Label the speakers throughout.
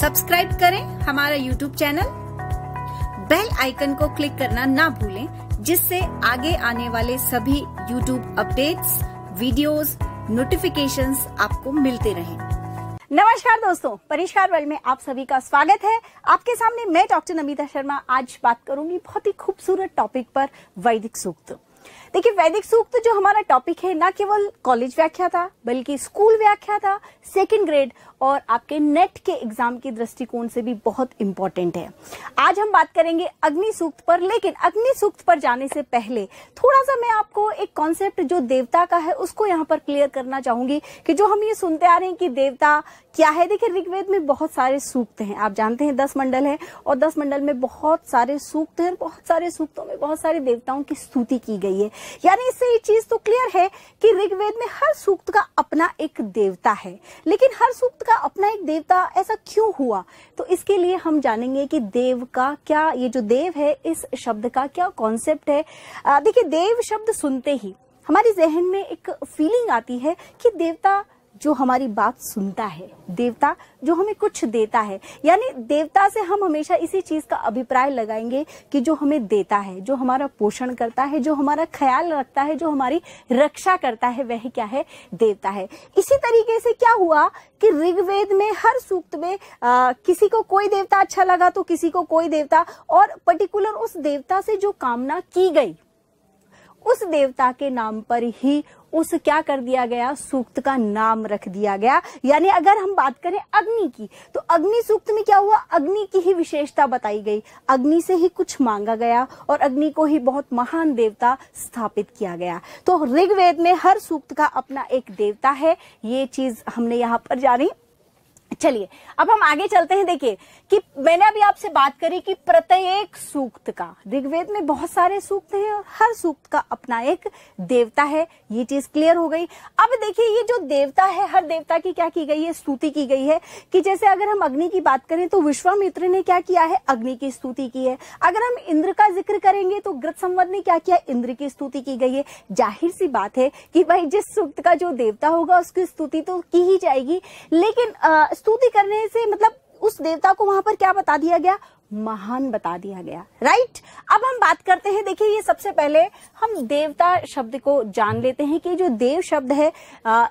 Speaker 1: Subscribe करें हमारा YouTube channel bell icon को क्लिक करना ना भूलें जिससे आगे आने वाले सभी यूट्यूब अपडेट्स वीडियोस नोटिफिकेशंस आपको मिलते रहें नमस्कार दोस्तों परिष्कार वर्ल्ड में आप सभी का स्वागत है आपके सामने मैं डॉक्टर नमिता शर्मा आज बात करूंगी बहुत ही खूबसूरत टॉपिक पर वैदिक सूक्त देखिए वैदिक सूक्त तो जो हमारा टॉपिक है ना केवल कॉलेज व्याख्या था बल्कि स्कूल व्याख्या था सेकेंड ग्रेड और आपके नेट के एग्जाम के दृष्टिकोण से भी बहुत इंपॉर्टेंट है आज हम बात करेंगे अग्नि सूक्त पर लेकिन अग्नि सूक्त पर जाने से पहले थोड़ा सा मैं आपको एक कॉन्सेप्ट जो देवता का है उसको यहाँ पर क्लियर करना चाहूंगी कि जो हम ये सुनते आ रहे हैं कि देवता क्या है देखिये ऋग्वेद में बहुत सारे सूक्त हैं आप जानते हैं दस मंडल है और दस मंडल में बहुत सारे सूक्त हैं बहुत सारे सूक्तों में बहुत सारे देवताओं की स्तुति की गई है यानी इससे ये चीज तो क्लियर है कि ऋग्वेद में हर सूक्त का अपना एक देवता है लेकिन हर सूक्त का अपना एक देवता ऐसा क्यों हुआ तो इसके लिए हम जानेंगे कि देव का क्या ये जो देव है इस शब्द का क्या कॉन्सेप्ट है देखिए देव शब्द सुनते ही हमारे जहन में एक फीलिंग आती है कि देवता जो हमारी बात सुनता है देवता जो हमें कुछ देता है यानी देवता से हम हमेशा इसी चीज का अभिप्राय लगाएंगे कि जो हमें देता है जो हमारा पोषण करता है जो हमारा ख्याल रखता है जो हमारी रक्षा करता है वह क्या है देवता है इसी तरीके से क्या हुआ कि ऋग्वेद में हर सूक्त में आ, किसी को कोई देवता अच्छा लगा तो किसी को कोई देवता और पर्टिकुलर उस देवता से जो कामना की गई उस देवता के नाम पर ही उस क्या कर दिया गया सूक्त का नाम रख दिया गया यानी अगर हम बात करें अग्नि की तो अग्नि सूक्त में क्या हुआ अग्नि की ही विशेषता बताई गई अग्नि से ही कुछ मांगा गया और अग्नि को ही बहुत महान देवता स्थापित किया गया तो ऋग्वेद में हर सूक्त का अपना एक देवता है ये चीज हमने यहाँ पर जानी चलिए अब हम आगे चलते हैं देखिए कि मैंने अभी आपसे बात करी कि प्रत्येक सूक्त का ऋग्वेद में बहुत सारे सूक्त हैं और हर सूक्त का अपना एक देवता है ये चीज क्लियर हो गई अब देखिए ये जो देवता है हर देवता की क्या की गई है स्तुति की गई है कि जैसे अगर हम अग्नि की बात करें तो विश्वामित्र ने क्या किया है अग्नि की स्तुति की है अगर हम इंद्र का जिक्र करेंगे तो ग्रत संवत ने क्या किया इंद्र की स्तुति की गई है जाहिर सी बात है कि भाई जिस सूक्त का जो देवता होगा उसकी स्तुति तो की ही जाएगी लेकिन स्तुति करने से मतलब उस देवता को वहां पर क्या बता दिया गया महान बता दिया गया राइट अब हम बात करते हैं देखिए ये सबसे पहले हम देवता शब्द को जान लेते हैं कि जो देव शब्द है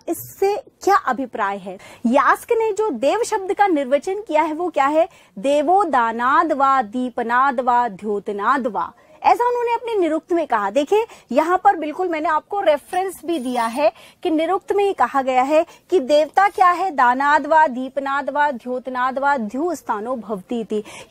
Speaker 1: इससे क्या अभिप्राय है यास्क ने जो देव शब्द का निर्वचन किया है वो क्या है देवो दानाद वा दीपनाद व द्योतनाद वा ऐसा उन्होंने अपने निरुक्त में कहा देखिए यहाँ पर बिल्कुल मैंने आपको रेफरेंस भी दिया है कि निरुक्त में ही कहा गया है कि देवता क्या है दानाद व दीपनाद व ध्योतनाद व ध्यू स्थानो भवती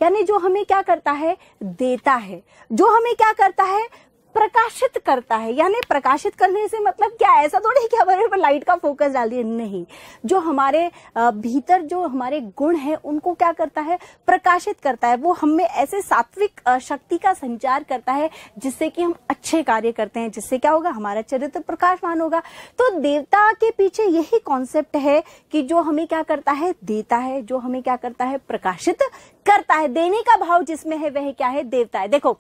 Speaker 1: यानी जो हमें क्या करता है देता है जो हमें क्या करता है प्रकाशित करता है यानी प्रकाशित करने से मतलब क्या ऐसा थोड़ी है कि हमारे ऊपर लाइट का फोकस डाल दिए नहीं जो हमारे भीतर जो हमारे गुण है उनको क्या करता है प्रकाशित करता है वो हमें ऐसे सात्विक शक्ति का संचार करता है जिससे कि हम अच्छे कार्य करते हैं जिससे क्या होगा हमारा चरित्र प्रकाशमान होगा तो देवता के पीछे यही कॉन्सेप्ट है कि जो हमें क्या करता है देता है जो हमें क्या करता है प्रकाशित करता है देने का भाव जिसमें है वह क्या है देवता है देखो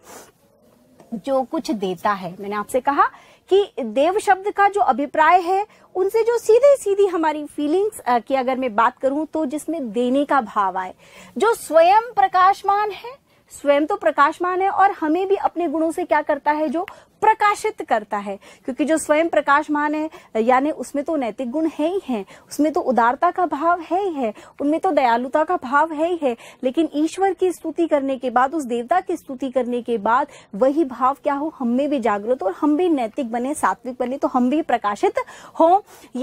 Speaker 1: जो कुछ देता है मैंने आपसे कहा कि देव शब्द का जो अभिप्राय है उनसे जो सीधे सीधी हमारी फीलिंग्स की अगर मैं बात करूं तो जिसमें देने का भाव आए जो स्वयं प्रकाशमान है स्वयं तो प्रकाशमान है और हमें भी अपने गुणों से क्या करता है जो प्रकाशित करता है क्योंकि जो स्वयं प्रकाशमान है यानी उसमें तो नैतिक गुण है ही है उसमें तो उदारता का भाव है ही है उनमें तो दयालुता का भाव है ही है लेकिन ईश्वर की स्तुति करने के बाद उस देवता की स्तुति करने के बाद वही भाव क्या हो हम में भी जागृत हो और हम भी नैतिक बने सात्विक बने तो हम भी प्रकाशित हो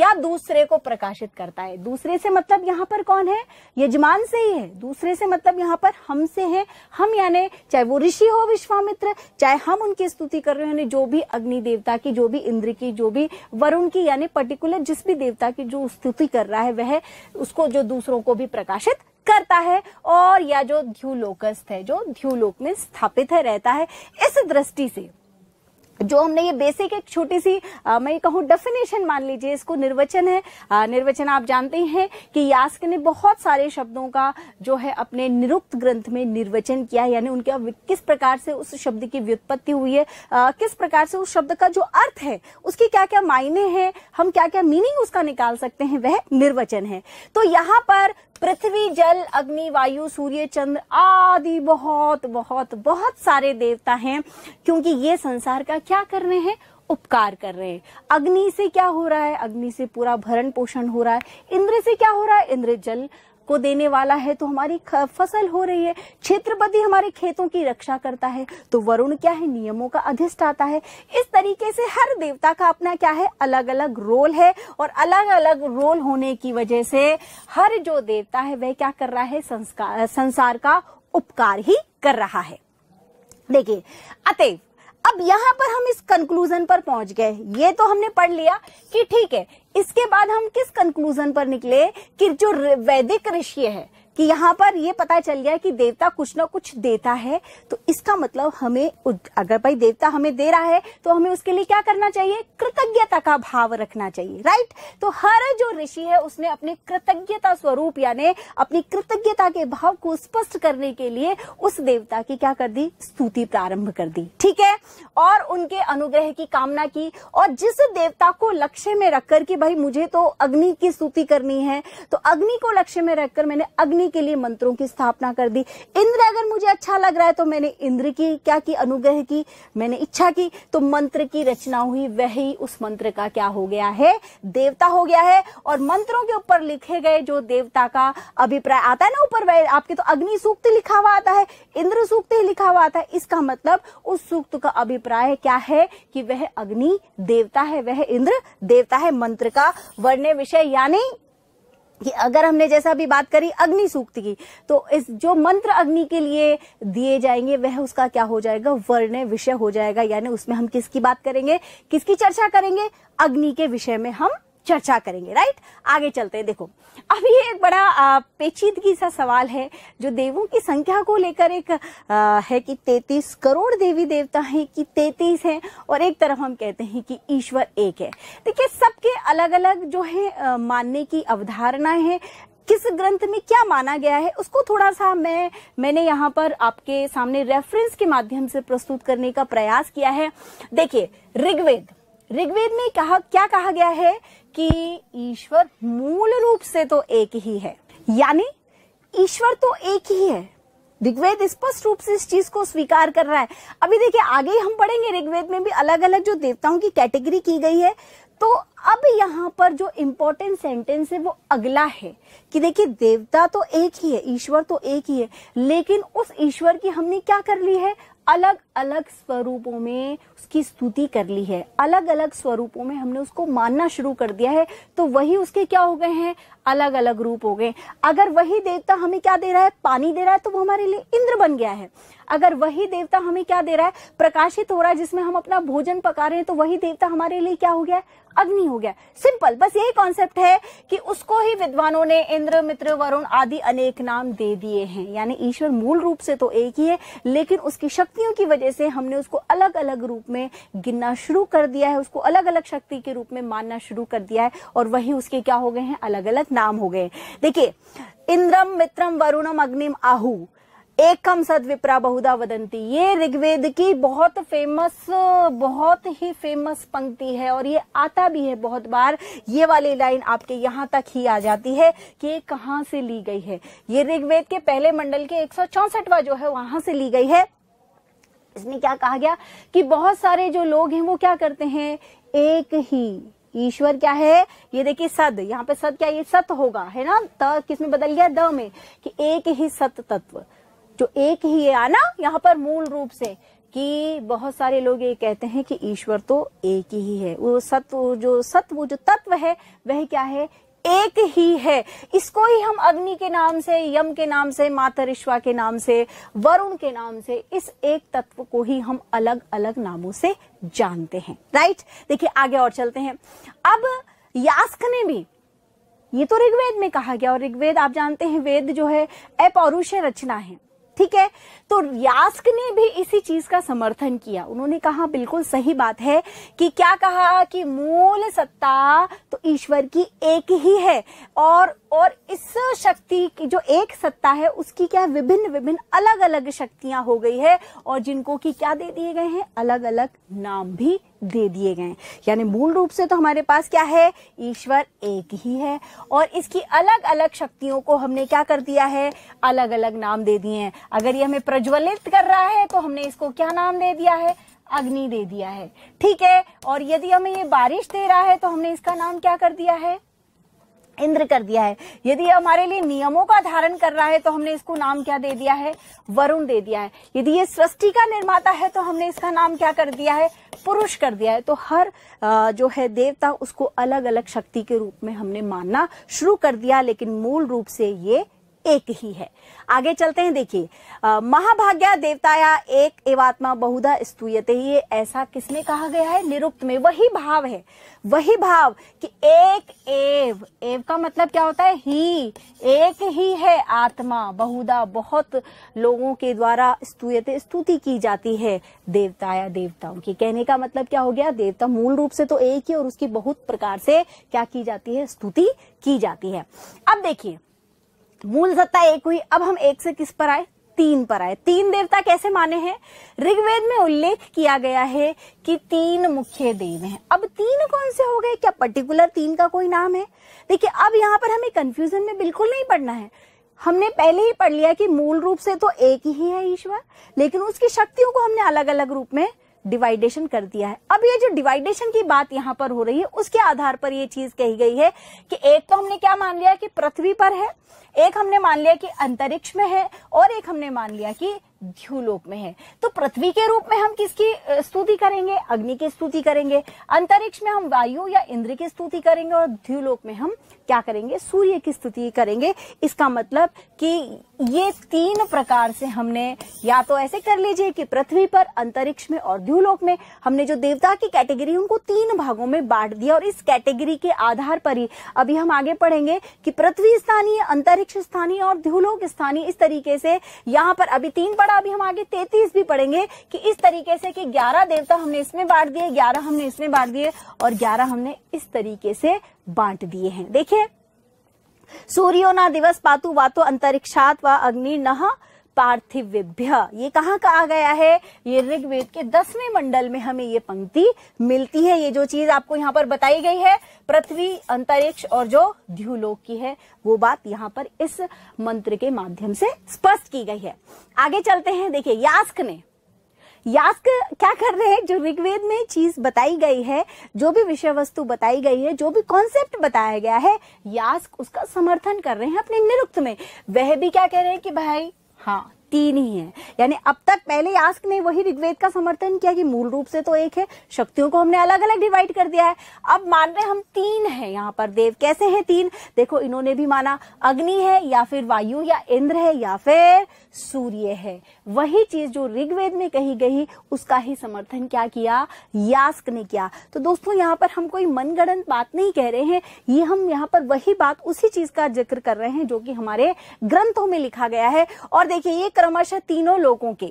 Speaker 1: या दूसरे को प्रकाशित करता है दूसरे से मतलब यहाँ पर कौन है यजमान से ही है दूसरे से मतलब यहाँ पर हमसे है हम यानी चाहे वो ऋषि हो विश्वामित्र चाहे हम उनकी स्तुति कर रहे हैं जो भी अग्नि देवता की जो भी इंद्र की जो भी वरुण की यानी पर्टिकुलर जिस भी देवता की जो स्तुति कर रहा है वह उसको जो दूसरों को भी प्रकाशित करता है और या जो ध्यूलोकस्थ है जो ध्यूलोक में स्थापित है रहता है इस दृष्टि से जो हमने ये बेसिक एक छोटी सी आ, मैं कहूँ डेफिनेशन मान लीजिए इसको निर्वचन है आ, निर्वचन आप जानते हैं कि यास्क ने बहुत सारे शब्दों का जो है अपने निरुक्त ग्रंथ में निर्वचन किया है यानी उनके किस प्रकार से उस शब्द की व्युत्पत्ति हुई है आ, किस प्रकार से उस शब्द का जो अर्थ है उसकी क्या क्या मायने हैं हम क्या क्या मीनिंग उसका निकाल सकते हैं वह निर्वचन है तो यहाँ पर पृथ्वी जल अग्नि वायु सूर्य चंद्र आदि बहुत बहुत बहुत सारे देवता हैं क्योंकि ये संसार का क्या कर रहे हैं उपकार कर रहे हैं अग्नि से क्या हो रहा है अग्नि से पूरा भरण पोषण हो रहा है इंद्र से क्या हो रहा है इंद्र जल को देने वाला है तो हमारी फसल हो रही है क्षेत्रपति हमारे खेतों की रक्षा करता है तो वरुण क्या है नियमों का अधिष्ठाता है इस तरीके से हर देवता का अपना क्या है अलग अलग रोल है और अलग अलग रोल होने की वजह से हर जो देवता है वह क्या कर रहा है संस्कार संसार का उपकार ही कर रहा है देखिए अतएव अब यहाँ पर हम इस कंक्लूजन पर पहुंच गए ये तो हमने पढ़ लिया कि ठीक है इसके बाद हम किस कंक्लूजन पर निकले कि जो वैदिक ऋषि है कि यहाँ पर ये पता चल गया कि देवता कुछ ना कुछ देता है तो इसका मतलब हमें अगर भाई देवता हमें दे रहा है तो हमें उसके लिए क्या करना चाहिए कृतज्ञता का भाव रखना चाहिए राइट तो हर जो ऋषि है उसने अपनी कृतज्ञता स्वरूप यानी अपनी कृतज्ञता के भाव को स्पष्ट करने के लिए उस देवता की क्या कर दी स्तुति प्रारंभ कर दी ठीक है और उनके अनुग्रह की कामना की और जिस देवता को लक्ष्य में रखकर कि भाई मुझे तो अग्नि की स्तुति करनी है तो अग्नि को लक्ष्य में रखकर मैंने अग्नि शांति के लिए मंत्रों की स्थापना कर दी इंद्र अगर मुझे अच्छा लग रहा है तो मैंने इंद्र की क्या की अनुग्रह की मैंने इच्छा की तो मंत्र की रचना हुई वही उस मंत्र का क्या हो गया है देवता हो गया है और मंत्रों के ऊपर लिखे गए जो देवता का अभिप्राय आता है ना ऊपर वह आपके तो अग्नि सूक्त लिखा हुआ आता है इंद्र सूक्त ही लिखा हुआ आता है इसका मतलब उस सूक्त का अभिप्राय क्या है कि वह अग्नि देवता है वह इंद्र देवता है मंत्र का वर्ण्य विषय यानी अगर हमने जैसा भी बात करी अग्नि सूक्त की तो इस जो मंत्र अग्नि के लिए दिए जाएंगे वह उसका क्या हो जाएगा वर्ण विषय हो जाएगा यानी उसमें हम किसकी बात करेंगे किसकी चर्चा करेंगे अग्नि के विषय में हम चर्चा करेंगे राइट आगे चलते हैं देखो अब ये एक बड़ा पेचीदगी सा सवाल है जो देवों की संख्या को लेकर एक आ, है कि 33 करोड़ देवी देवता हैं कि 33 हैं और एक तरफ हम कहते हैं कि ईश्वर एक है देखिए सबके अलग अलग जो है आ, मानने की अवधारणा है किस ग्रंथ में क्या माना गया है उसको थोड़ा सा मैं मैंने यहाँ पर आपके सामने रेफरेंस के माध्यम से प्रस्तुत करने का प्रयास किया है देखिए ऋग्वेद ऋग्वेद में कहा क्या कहा गया है कि ईश्वर मूल रूप से तो एक ही है यानी ईश्वर तो एक ही है ऋग्वेद स्पष्ट रूप से इस चीज को स्वीकार कर रहा है अभी देखिए आगे हम पढ़ेंगे ऋग्वेद में भी अलग अलग जो देवताओं की कैटेगरी की गई है तो अब यहाँ पर जो इम्पोर्टेंट सेंटेंस है वो अगला है कि देखिए देवता तो एक ही है ईश्वर तो एक ही है लेकिन उस ईश्वर की हमने क्या कर ली है अलग अलग स्वरूपों में उसकी स्तुति कर ली है अलग अलग स्वरूपों में हमने उसको मानना शुरू कर दिया है तो वही उसके क्या हो गए हैं अलग अलग रूप हो गए अगर वही देवता हमें क्या दे रहा है पानी दे रहा है तो वो हमारे लिए इंद्र बन गया है अगर वही देवता हमें क्या दे रहा है प्रकाशित हो रहा है जिसमें हम अपना भोजन पका रहे हैं तो वही देवता हमारे लिए क्या हो गया अग्नि हो गया सिंपल बस यही कॉन्सेप्ट है कि उसको ही विद्वानों ने इंद्र मित्र वरुण आदि अनेक नाम दे दिए हैं यानी ईश्वर मूल रूप से तो एक ही है लेकिन उसकी शक्तियों की वजह से हमने उसको अलग अलग रूप में गिनना शुरू कर दिया है उसको अलग अलग शक्ति के रूप में मानना शुरू कर दिया है और वही उसके क्या हो गए हैं अलग अलग नाम हो गए देखिए इंद्रम मित्रम वरुणम अग्निम आहू एकम सद्विप्रा बहुधा वदंती ये ऋग्वेद की बहुत फेमस बहुत ही फेमस पंक्ति है और ये आता भी है बहुत बार ये वाली लाइन आपके यहाँ तक ही आ जाती है कि ये कहाँ से ली गई है ये ऋग्वेद के पहले मंडल के एक जो है वहां से ली गई है इसमें क्या कहा गया कि बहुत सारे जो लोग हैं वो क्या करते हैं एक ही ईश्वर क्या है ये देखिए सद यहाँ पे सद क्या ये सत होगा है ना त किसमें बदल गया द में कि एक ही सत तत्व जो एक ही है आना यहाँ पर मूल रूप से कि बहुत सारे लोग ये कहते हैं कि ईश्वर तो एक ही है वो सत्व जो सत्व जो तत्व है वह क्या है एक ही है इसको ही हम अग्नि के नाम से यम के नाम से माता रिश्वा के नाम से वरुण के नाम से इस एक तत्व को ही हम अलग अलग नामों से जानते हैं राइट देखिए आगे और चलते हैं अब यास्क ने भी ये तो ऋग्वेद में कहा गया और ऋग्वेद आप जानते हैं वेद जो है अपौरुष रचना है ठीक है तो यास्क ने भी इसी चीज का समर्थन किया उन्होंने कहा बिल्कुल सही बात है कि क्या कहा कि मूल सत्ता तो ईश्वर की एक ही है और और इस शक्ति की जो एक सत्ता है उसकी क्या विभिन्न विभिन्न अलग अलग शक्तियां हो गई है और जिनको की क्या दे दिए गए हैं अलग अलग नाम भी दे दिए गए यानी मूल रूप से तो हमारे पास क्या है ईश्वर एक ही है और इसकी अलग अलग शक्तियों को हमने क्या कर दिया है अलग अलग नाम दे दिए हैं अगर ये हमें प्र प्रज्वलित कर रहा है तो हमने इसको क्या नाम दे दिया है अग्नि दे दिया है ठीक है और यदि हमें ये बारिश दे रहा है तो हमने इसका नाम क्या कर दिया है इंद्र कर दिया है यदि हमारे लिए नियमों का धारण कर रहा है तो हमने इसको नाम क्या दे दिया है वरुण दे दिया है यदि ये सृष्टि का निर्माता है तो हमने इसका नाम क्या कर दिया है पुरुष कर दिया है तो हर जो है देवता उसको अलग अलग शक्ति के रूप में हमने मानना शुरू कर दिया लेकिन मूल रूप से ये एक ही है आगे चलते हैं देखिए महाभाग्या देवताया एक एवात्मा बहुधा स्तूयते ही ऐसा किसमें कहा गया है निरुक्त में वही भाव है वही भाव कि एक एव एव का मतलब क्या होता है ही एक ही है आत्मा बहुधा बहुत लोगों के द्वारा स्तूयते स्तुति की जाती है देवताया देवताओं की कहने का मतलब क्या हो गया देवता मूल रूप से तो एक ही और उसकी बहुत प्रकार से क्या की जाती है स्तुति की जाती है अब देखिए मूल सत्ता एक हुई अब हम एक से किस पर आए तीन पर आए तीन देवता कैसे माने हैं ऋग्वेद में उल्लेख किया गया है कि तीन मुख्य देव हैं अब तीन कौन से हो गए क्या पर्टिकुलर तीन का कोई नाम है देखिए अब यहाँ पर हमें कंफ्यूजन में बिल्कुल नहीं पड़ना है हमने पहले ही पढ़ लिया कि मूल रूप से तो एक ही है ईश्वर लेकिन उसकी शक्तियों को हमने अलग अलग रूप में डिवाइडेशन कर दिया है अब ये जो डिवाइडेशन की बात यहाँ पर हो रही है उसके आधार पर ये चीज कही गई है कि एक तो हमने क्या मान लिया कि पृथ्वी पर है एक हमने मान लिया कि अंतरिक्ष में है और एक हमने मान लिया कि ध्यूलोक में है तो पृथ्वी के रूप में हम किसकी स्तुति करेंगे अग्नि की स्तुति करेंगे अंतरिक्ष में हम वायु या इंद्र की स्तुति करेंगे और ध्यूलोक में हम क्या करेंगे सूर्य की स्तुति करेंगे इसका मतलब कि ये तीन प्रकार से हमने या तो ऐसे कर लीजिए कि पृथ्वी पर अंतरिक्ष में और द्यूलोक में हमने जो देवता की कैटेगरी उनको तीन भागों में बांट दिया और इस कैटेगरी के आधार पर ही अभी हम आगे पढ़ेंगे कि पृथ्वी स्थानीय अंतरिक्ष स्थानीय और द्यूलोक स्थानीय इस तरीके से यहाँ पर अभी तीन पड़ा अभी हम आगे तैतीस भी पढ़ेंगे कि इस तरीके से कि ग्यारह देवता हमने इसमें बांट दिए ग्यारह हमने इसमें बांट दिए और ग्यारह हमने इस तरीके से बांट दिए हैं देखिए सूर्यो न दिवस पातु वातो अंतरिक्षात व अग्नि न पार्थिव्य ये कहाँ कहा गया है ये ऋग्वेद के दसवें मंडल में हमें ये पंक्ति मिलती है ये जो चीज आपको यहाँ पर बताई गई है पृथ्वी अंतरिक्ष और जो द्यूलोक की है वो बात यहाँ पर इस मंत्र के माध्यम से स्पष्ट की गई है आगे चलते हैं देखिए यास्क ने यास्क क्या कर रहे हैं जो ऋग्वेद में चीज बताई गई है जो भी विषय वस्तु बताई गई है जो भी कॉन्सेप्ट बताया गया है यास्क उसका समर्थन कर रहे हैं अपने निरुक्त में वह भी क्या कह रहे हैं कि भाई हाँ तीन ही है यानी अब तक पहले यास्क ने वही ऋग्वेद का समर्थन किया कि मूल रूप से तो एक है शक्तियों को हमने अलग अलग डिवाइड कर दिया है अब मान रहे हम तीन है यहाँ पर देव कैसे हैं तीन देखो इन्होंने भी माना अग्नि है या फिर वायु या इंद्र है या फिर सूर्य है वही चीज जो ऋग्वेद में कही गई उसका ही समर्थन क्या किया यास्क ने किया तो दोस्तों यहाँ पर हम कोई मनगणन बात नहीं कह रहे हैं ये हम यहाँ पर वही बात उसी चीज का जिक्र कर रहे हैं जो कि हमारे ग्रंथों में लिखा गया है और देखिए ये क्रमशः तीनों लोगों के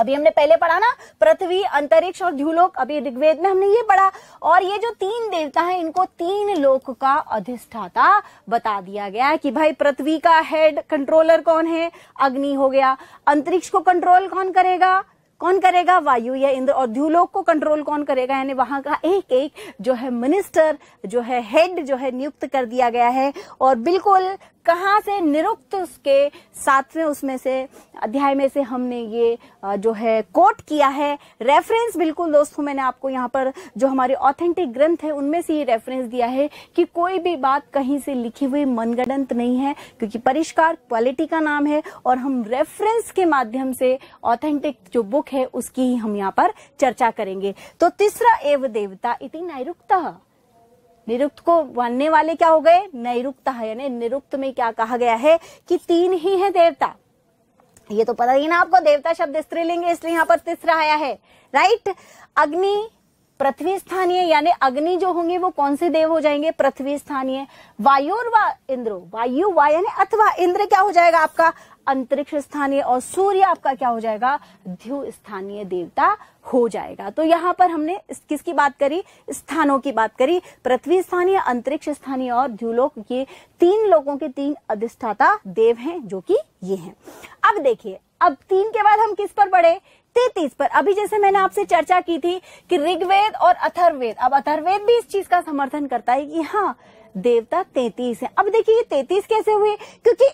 Speaker 1: अभी हमने पहले पढ़ा ना पृथ्वी अंतरिक्ष और ध्यूलोक अभी ऋग्वेद में हमने ये पढ़ा और ये जो तीन देवता हैं इनको तीन लोक का अधिष्ठाता बता दिया गया है कि भाई पृथ्वी का हेड कंट्रोलर कौन है अग्नि हो गया अंतरिक्ष को कंट्रोल कौन करेगा कौन करेगा वायु या इंद्र और ध्यूलोक को कंट्रोल कौन करेगा यानी वहां का एक एक जो है मिनिस्टर जो है हेड जो है नियुक्त कर दिया गया है और बिल्कुल कहाँ से निरुक्त उसके सातवें उसमें से अध्याय में से हमने ये जो है कोट किया है रेफरेंस बिल्कुल दोस्तों मैंने आपको यहाँ पर जो हमारे ऑथेंटिक ग्रंथ है उनमें से ये रेफरेंस दिया है कि कोई भी बात कहीं से लिखी हुई मनगणंत नहीं है क्योंकि परिष्कार क्वालिटी का नाम है और हम रेफरेंस के माध्यम से ऑथेंटिक जो बुक है उसकी ही हम यहाँ पर चर्चा करेंगे तो तीसरा एव देवता इति नैरुक्ता निरुक्त को बनने वाले क्या हो गए नैरुक्त है यानी निरुक्त में क्या कहा गया है कि तीन ही है देवता ये तो पता ही ना आपको देवता शब्द स्त्रीलिंग है इसलिए यहाँ पर तीसरा आया है राइट अग्नि पृथ्वी स्थानीय यानी अग्नि जो होंगे वो कौन से देव हो जाएंगे पृथ्वी स्थानीय वायु और वा इंद्र वायु वा यानी अथवा इंद्र क्या हो जाएगा आपका अंतरिक्ष स्थानीय और सूर्य आपका क्या हो जाएगा ध्यु स्थानीय देवता हो जाएगा तो यहां पर हमने किसकी बात करी स्थानों की बात करी पृथ्वी स्थानीय अंतरिक्ष स्थानीय और ध्यूलोक ये तीन लोगों के तीन अधिष्ठाता देव हैं जो कि ये हैं अब देखिए अब तीन के बाद हम किस पर बढ़े तैतीस पर अभी जैसे मैंने आपसे चर्चा की थी कि ऋग्वेद और अथर्वेद अब अथर्वेद भी इस चीज का समर्थन करता है कि हाँ देवता तैतीस है अब देखिए ये तैतीस कैसे हुए क्योंकि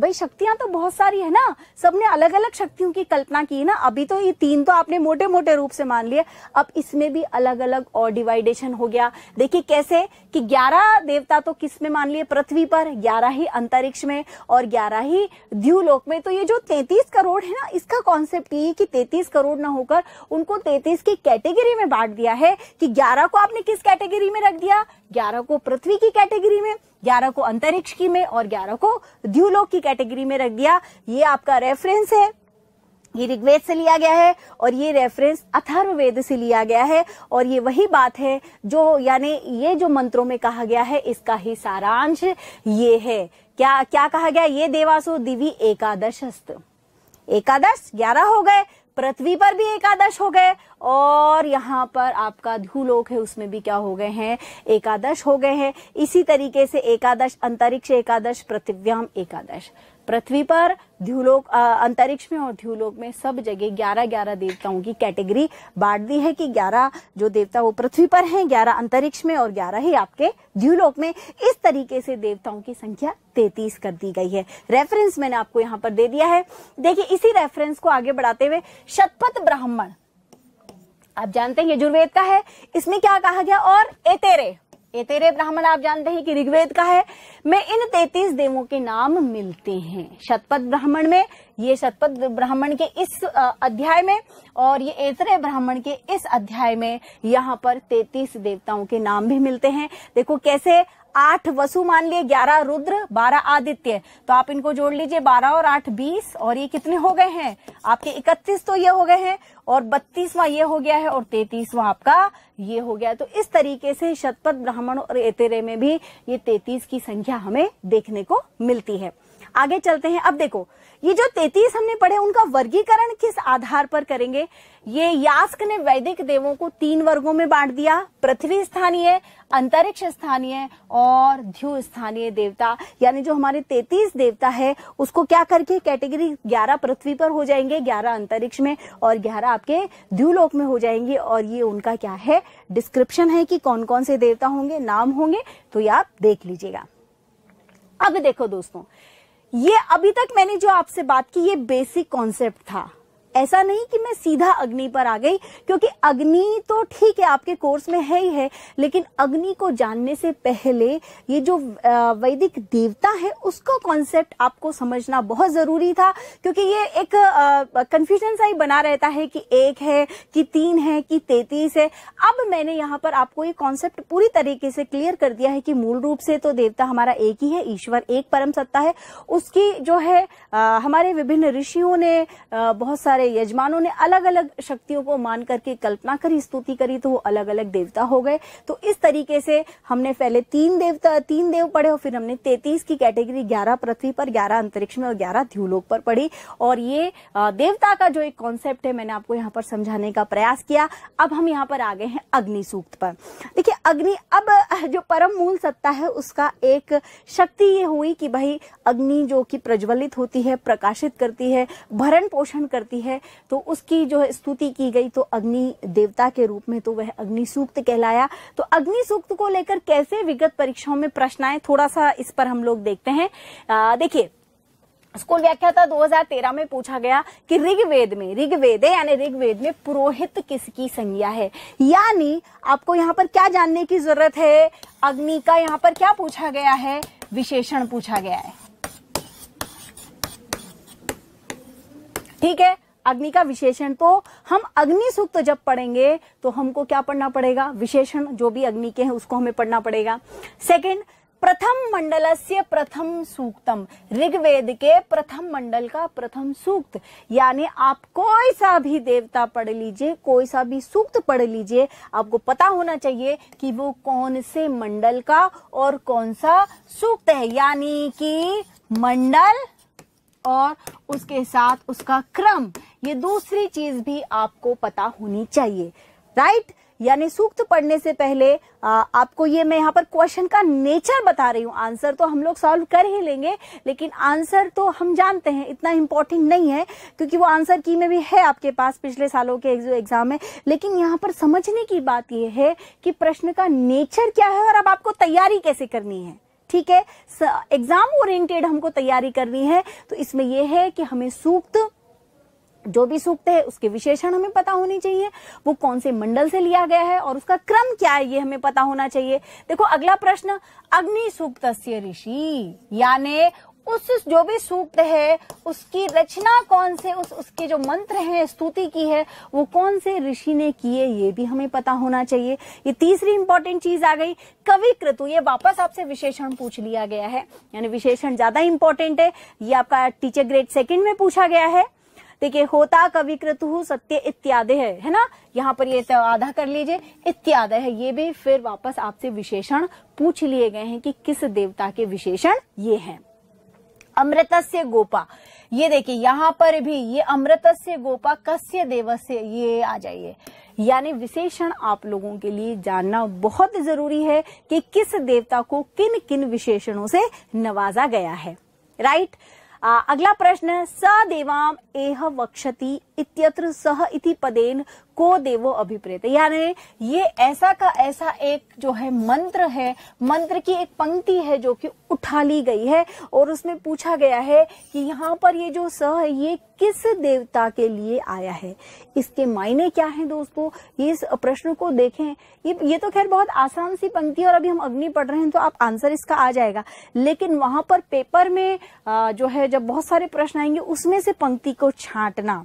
Speaker 1: भाई शक्तियां तो बहुत सारी है ना सबने अलग अलग शक्तियों की कल्पना की ना अभी तो ये तीन तो आपने मोटे मोटे रूप से मान लिए अब इसमें भी अलग अलग और डिवाइडेशन हो गया देखिए कैसे कि ग्यारह देवता तो किस में मान लिए पृथ्वी पर ग्यारह ही अंतरिक्ष में और ग्यारह ही द्यूलोक में तो ये जो तैतीस करोड़ है ना इसका कॉन्सेप्ट ये कि तैतीस करोड़ ना होकर उनको तैतीस की कैटेगरी में बांट दिया है कि ग्यारह को आपने किस कैटेगरी में रख दिया ग्यारह को पृथ्वी की कैटेगरी में ग्यारह को अंतरिक्ष की में और ग्यारह को द्यूलोक की कैटेगरी में रख दिया ये आपका रेफरेंस है ये ऋग्वेद से लिया गया है और ये रेफरेंस अथर्ववेद से लिया गया है और ये वही बात है जो यानी ये जो मंत्रों में कहा गया है इसका ही सारांश ये है क्या क्या कहा गया ये देवासु दिवी एकादश एकादश ग्यारह हो गए पृथ्वी पर भी एकादश हो गए और यहाँ पर आपका धूलोक है उसमें भी क्या हो गए हैं एकादश हो गए हैं इसी तरीके से एकादश अंतरिक्ष एकादश पृथ्व्याम एकादश पृथ्वी पर ध्यूलोक अंतरिक्ष में और ध्यूलोक में सब जगह ग्यारह ग्यारह देवताओं की कैटेगरी बांट दी है कि ग्यारह जो देवता वो पृथ्वी पर हैं ग्यारह अंतरिक्ष में और ग्यारह ही आपके ध्यूलोक में इस तरीके से देवताओं की संख्या तैतीस कर दी गई है रेफरेंस मैंने आपको यहाँ पर दे दिया है देखिए इसी रेफरेंस को आगे बढ़ाते हुए शतपथ ब्राह्मण आप जानते हैं यजुर्वेद का है इसमें क्या कहा गया और एतेरे ये तेरे ब्राह्मण आप जानते हैं कि ऋग्वेद का है में इन तैतीस देवों के नाम मिलते हैं शतपथ ब्राह्मण में ये शतपथ ब्राह्मण के इस अध्याय में और ये एतरे ब्राह्मण के इस अध्याय में यहाँ पर तैतीस देवताओं के नाम भी मिलते हैं देखो कैसे आठ वसु मान लिए ग्यारह रुद्र बारह आदित्य तो आप इनको जोड़ लीजिए बारह और आठ बीस और ये कितने हो गए हैं आपके इकतीस तो ये हो गए हैं और बत्तीसवां ये हो गया है और तैतीसवा आपका ये हो गया तो इस तरीके से शतपथ ब्राह्मण और एतेरे में भी ये तैतीस की संख्या हमें देखने को मिलती है आगे चलते हैं अब देखो ये जो तैतीस हमने पढ़े उनका वर्गीकरण किस आधार पर करेंगे ये यास्क ने वैदिक देवों को तीन वर्गों में बांट दिया पृथ्वी स्थानीय अंतरिक्ष स्थानीय और ध्यू स्थानीय देवता यानी जो हमारे तैतीस देवता है उसको क्या करके कैटेगरी ग्यारह पृथ्वी पर हो जाएंगे ग्यारह अंतरिक्ष में और ग्यारह आपके ध्यूलोक में हो जाएंगे और ये उनका क्या है डिस्क्रिप्शन है कि कौन कौन से देवता होंगे नाम होंगे तो ये आप देख लीजिएगा अब देखो दोस्तों ये अभी तक मैंने जो आपसे बात की ये बेसिक कॉन्सेप्ट था ऐसा नहीं कि मैं सीधा अग्नि पर आ गई क्योंकि अग्नि तो ठीक है आपके कोर्स में है ही है लेकिन अग्नि को जानने से पहले ये जो वैदिक देवता है उसका कॉन्सेप्ट आपको समझना बहुत जरूरी था क्योंकि ये एक कंफ्यूजन सा ही बना रहता है कि एक है कि तीन है कि तैतीस है अब मैंने यहाँ पर आपको ये कॉन्सेप्ट पूरी तरीके से क्लियर कर दिया है कि मूल रूप से तो देवता हमारा एक ही है ईश्वर एक परम सत्ता है उसकी जो है आ, हमारे विभिन्न ऋषियों ने आ, बहुत सारे यजमानों ने अलग अलग शक्तियों को मान करके कल्पना करी स्तुति करी तो वो अलग अलग देवता हो गए तो इस तरीके से हमने पहले तीन देवता तीन देव पढ़े और फिर हमने तैतीस की कैटेगरी ग्यारह पृथ्वी पर ग्यारह अंतरिक्ष में और ग्यारह ध्यूलोक पर पढ़ी और ये देवता का जो एक कॉन्सेप्ट है मैंने आपको यहाँ पर समझाने का प्रयास किया अब हम यहाँ पर आ गए हैं अग्नि सूक्त पर देखिए अग्नि अब जो परम मूल सत्ता है उसका एक शक्ति ये हुई कि भाई अग्नि जो कि प्रज्वलित होती है प्रकाशित करती है भरण पोषण करती है है तो उसकी जो है स्तुति की गई तो अग्नि देवता के रूप में तो वह अग्नि सूक्त कहलाया तो अग्नि सूक्त को लेकर कैसे विगत परीक्षाओं में प्रश्न आए थोड़ा सा इस पर हम लोग देखते हैं देखिए स्कूल व्याख्या था 2013 में पूछा गया कि ऋग्वेद में ऋग्वेद यानी ऋग्वेद में पुरोहित किसकी संज्ञा है यानी आपको यहाँ पर क्या जानने की जरूरत है अग्नि का यहाँ पर क्या पूछा गया है विशेषण पूछा गया है ठीक है अग्नि का विशेषण तो हम अग्नि सूक्त जब पढ़ेंगे तो हमको क्या पढ़ना पड़ेगा विशेषण जो भी अग्नि के हैं उसको हमें पढ़ना पड़ेगा सेकेंड प्रथम मंडल से प्रथम सूक्तम ऋग्वेद के प्रथम मंडल का प्रथम सूक्त यानी आप कोई सा भी देवता पढ़ लीजिए कोई सा भी सूक्त पढ़ लीजिए आपको पता होना चाहिए कि वो कौन से मंडल का और कौन सा सूक्त है यानी कि मंडल और उसके साथ उसका क्रम ये दूसरी चीज भी आपको पता होनी चाहिए राइट यानी सूक्त पढ़ने से पहले आ, आपको ये मैं यहाँ पर क्वेश्चन का नेचर बता रही हूँ आंसर तो हम लोग सॉल्व कर ही लेंगे लेकिन आंसर तो हम जानते हैं इतना इम्पोर्टेंट नहीं है क्योंकि वो आंसर की में भी है आपके पास पिछले सालों के एग्जाम में लेकिन यहाँ पर समझने की बात यह है कि प्रश्न का नेचर क्या है और अब आपको तैयारी कैसे करनी है ठीक है एग्जाम ओरिएंटेड हमको तैयारी करनी है तो इसमें यह है कि हमें सूक्त जो भी सूक्त है उसके विशेषण हमें पता होने चाहिए वो कौन से मंडल से लिया गया है और उसका क्रम क्या है ये हमें पता होना चाहिए देखो अगला प्रश्न अग्नि सूक्त ऋषि यानी उस जो भी सूक्त है उसकी रचना कौन से उस उसके जो मंत्र हैं स्तुति की है वो कौन से ऋषि ने किए ये भी हमें पता होना चाहिए ये तीसरी इंपॉर्टेंट चीज आ गई कवि क्रतु ये वापस आपसे विशेषण पूछ लिया गया है यानी विशेषण ज्यादा इंपॉर्टेंट है ये आपका टीचर ग्रेड सेकेंड में पूछा गया है देखिए होता कवि कृतु सत्य इत्यादि है है ना यहाँ पर ये आधा कर लीजिए इत्यादि है ये भी फिर वापस आपसे विशेषण पूछ लिए गए हैं कि किस देवता के विशेषण ये हैं अमृतस्य गोपा ये देखिए यहाँ पर भी ये अमृतस्य गोपा कस्य देवस्य ये आ जाइए यानी विशेषण आप लोगों के लिए जानना बहुत जरूरी है कि किस देवता को किन किन विशेषणों से नवाजा गया है राइट आ, अगला प्रश्न स देवाम एह वक्षति इत्यत्र सह इति पदेन को देवो अभिप्रेत यानी ये ऐसा का ऐसा एक जो है मंत्र है मंत्र की एक पंक्ति है जो कि उठा ली गई है और उसमें पूछा गया है कि यहाँ पर ये जो सह है ये किस देवता के लिए आया है इसके मायने क्या है दोस्तों ये इस प्रश्न को देखें ये ये तो खैर बहुत आसान सी पंक्ति और अभी हम अग्नि पढ़ रहे हैं तो आप आंसर इसका आ जाएगा लेकिन वहां पर पेपर में जो है जब बहुत सारे प्रश्न आएंगे उसमें से पंक्ति को छांटना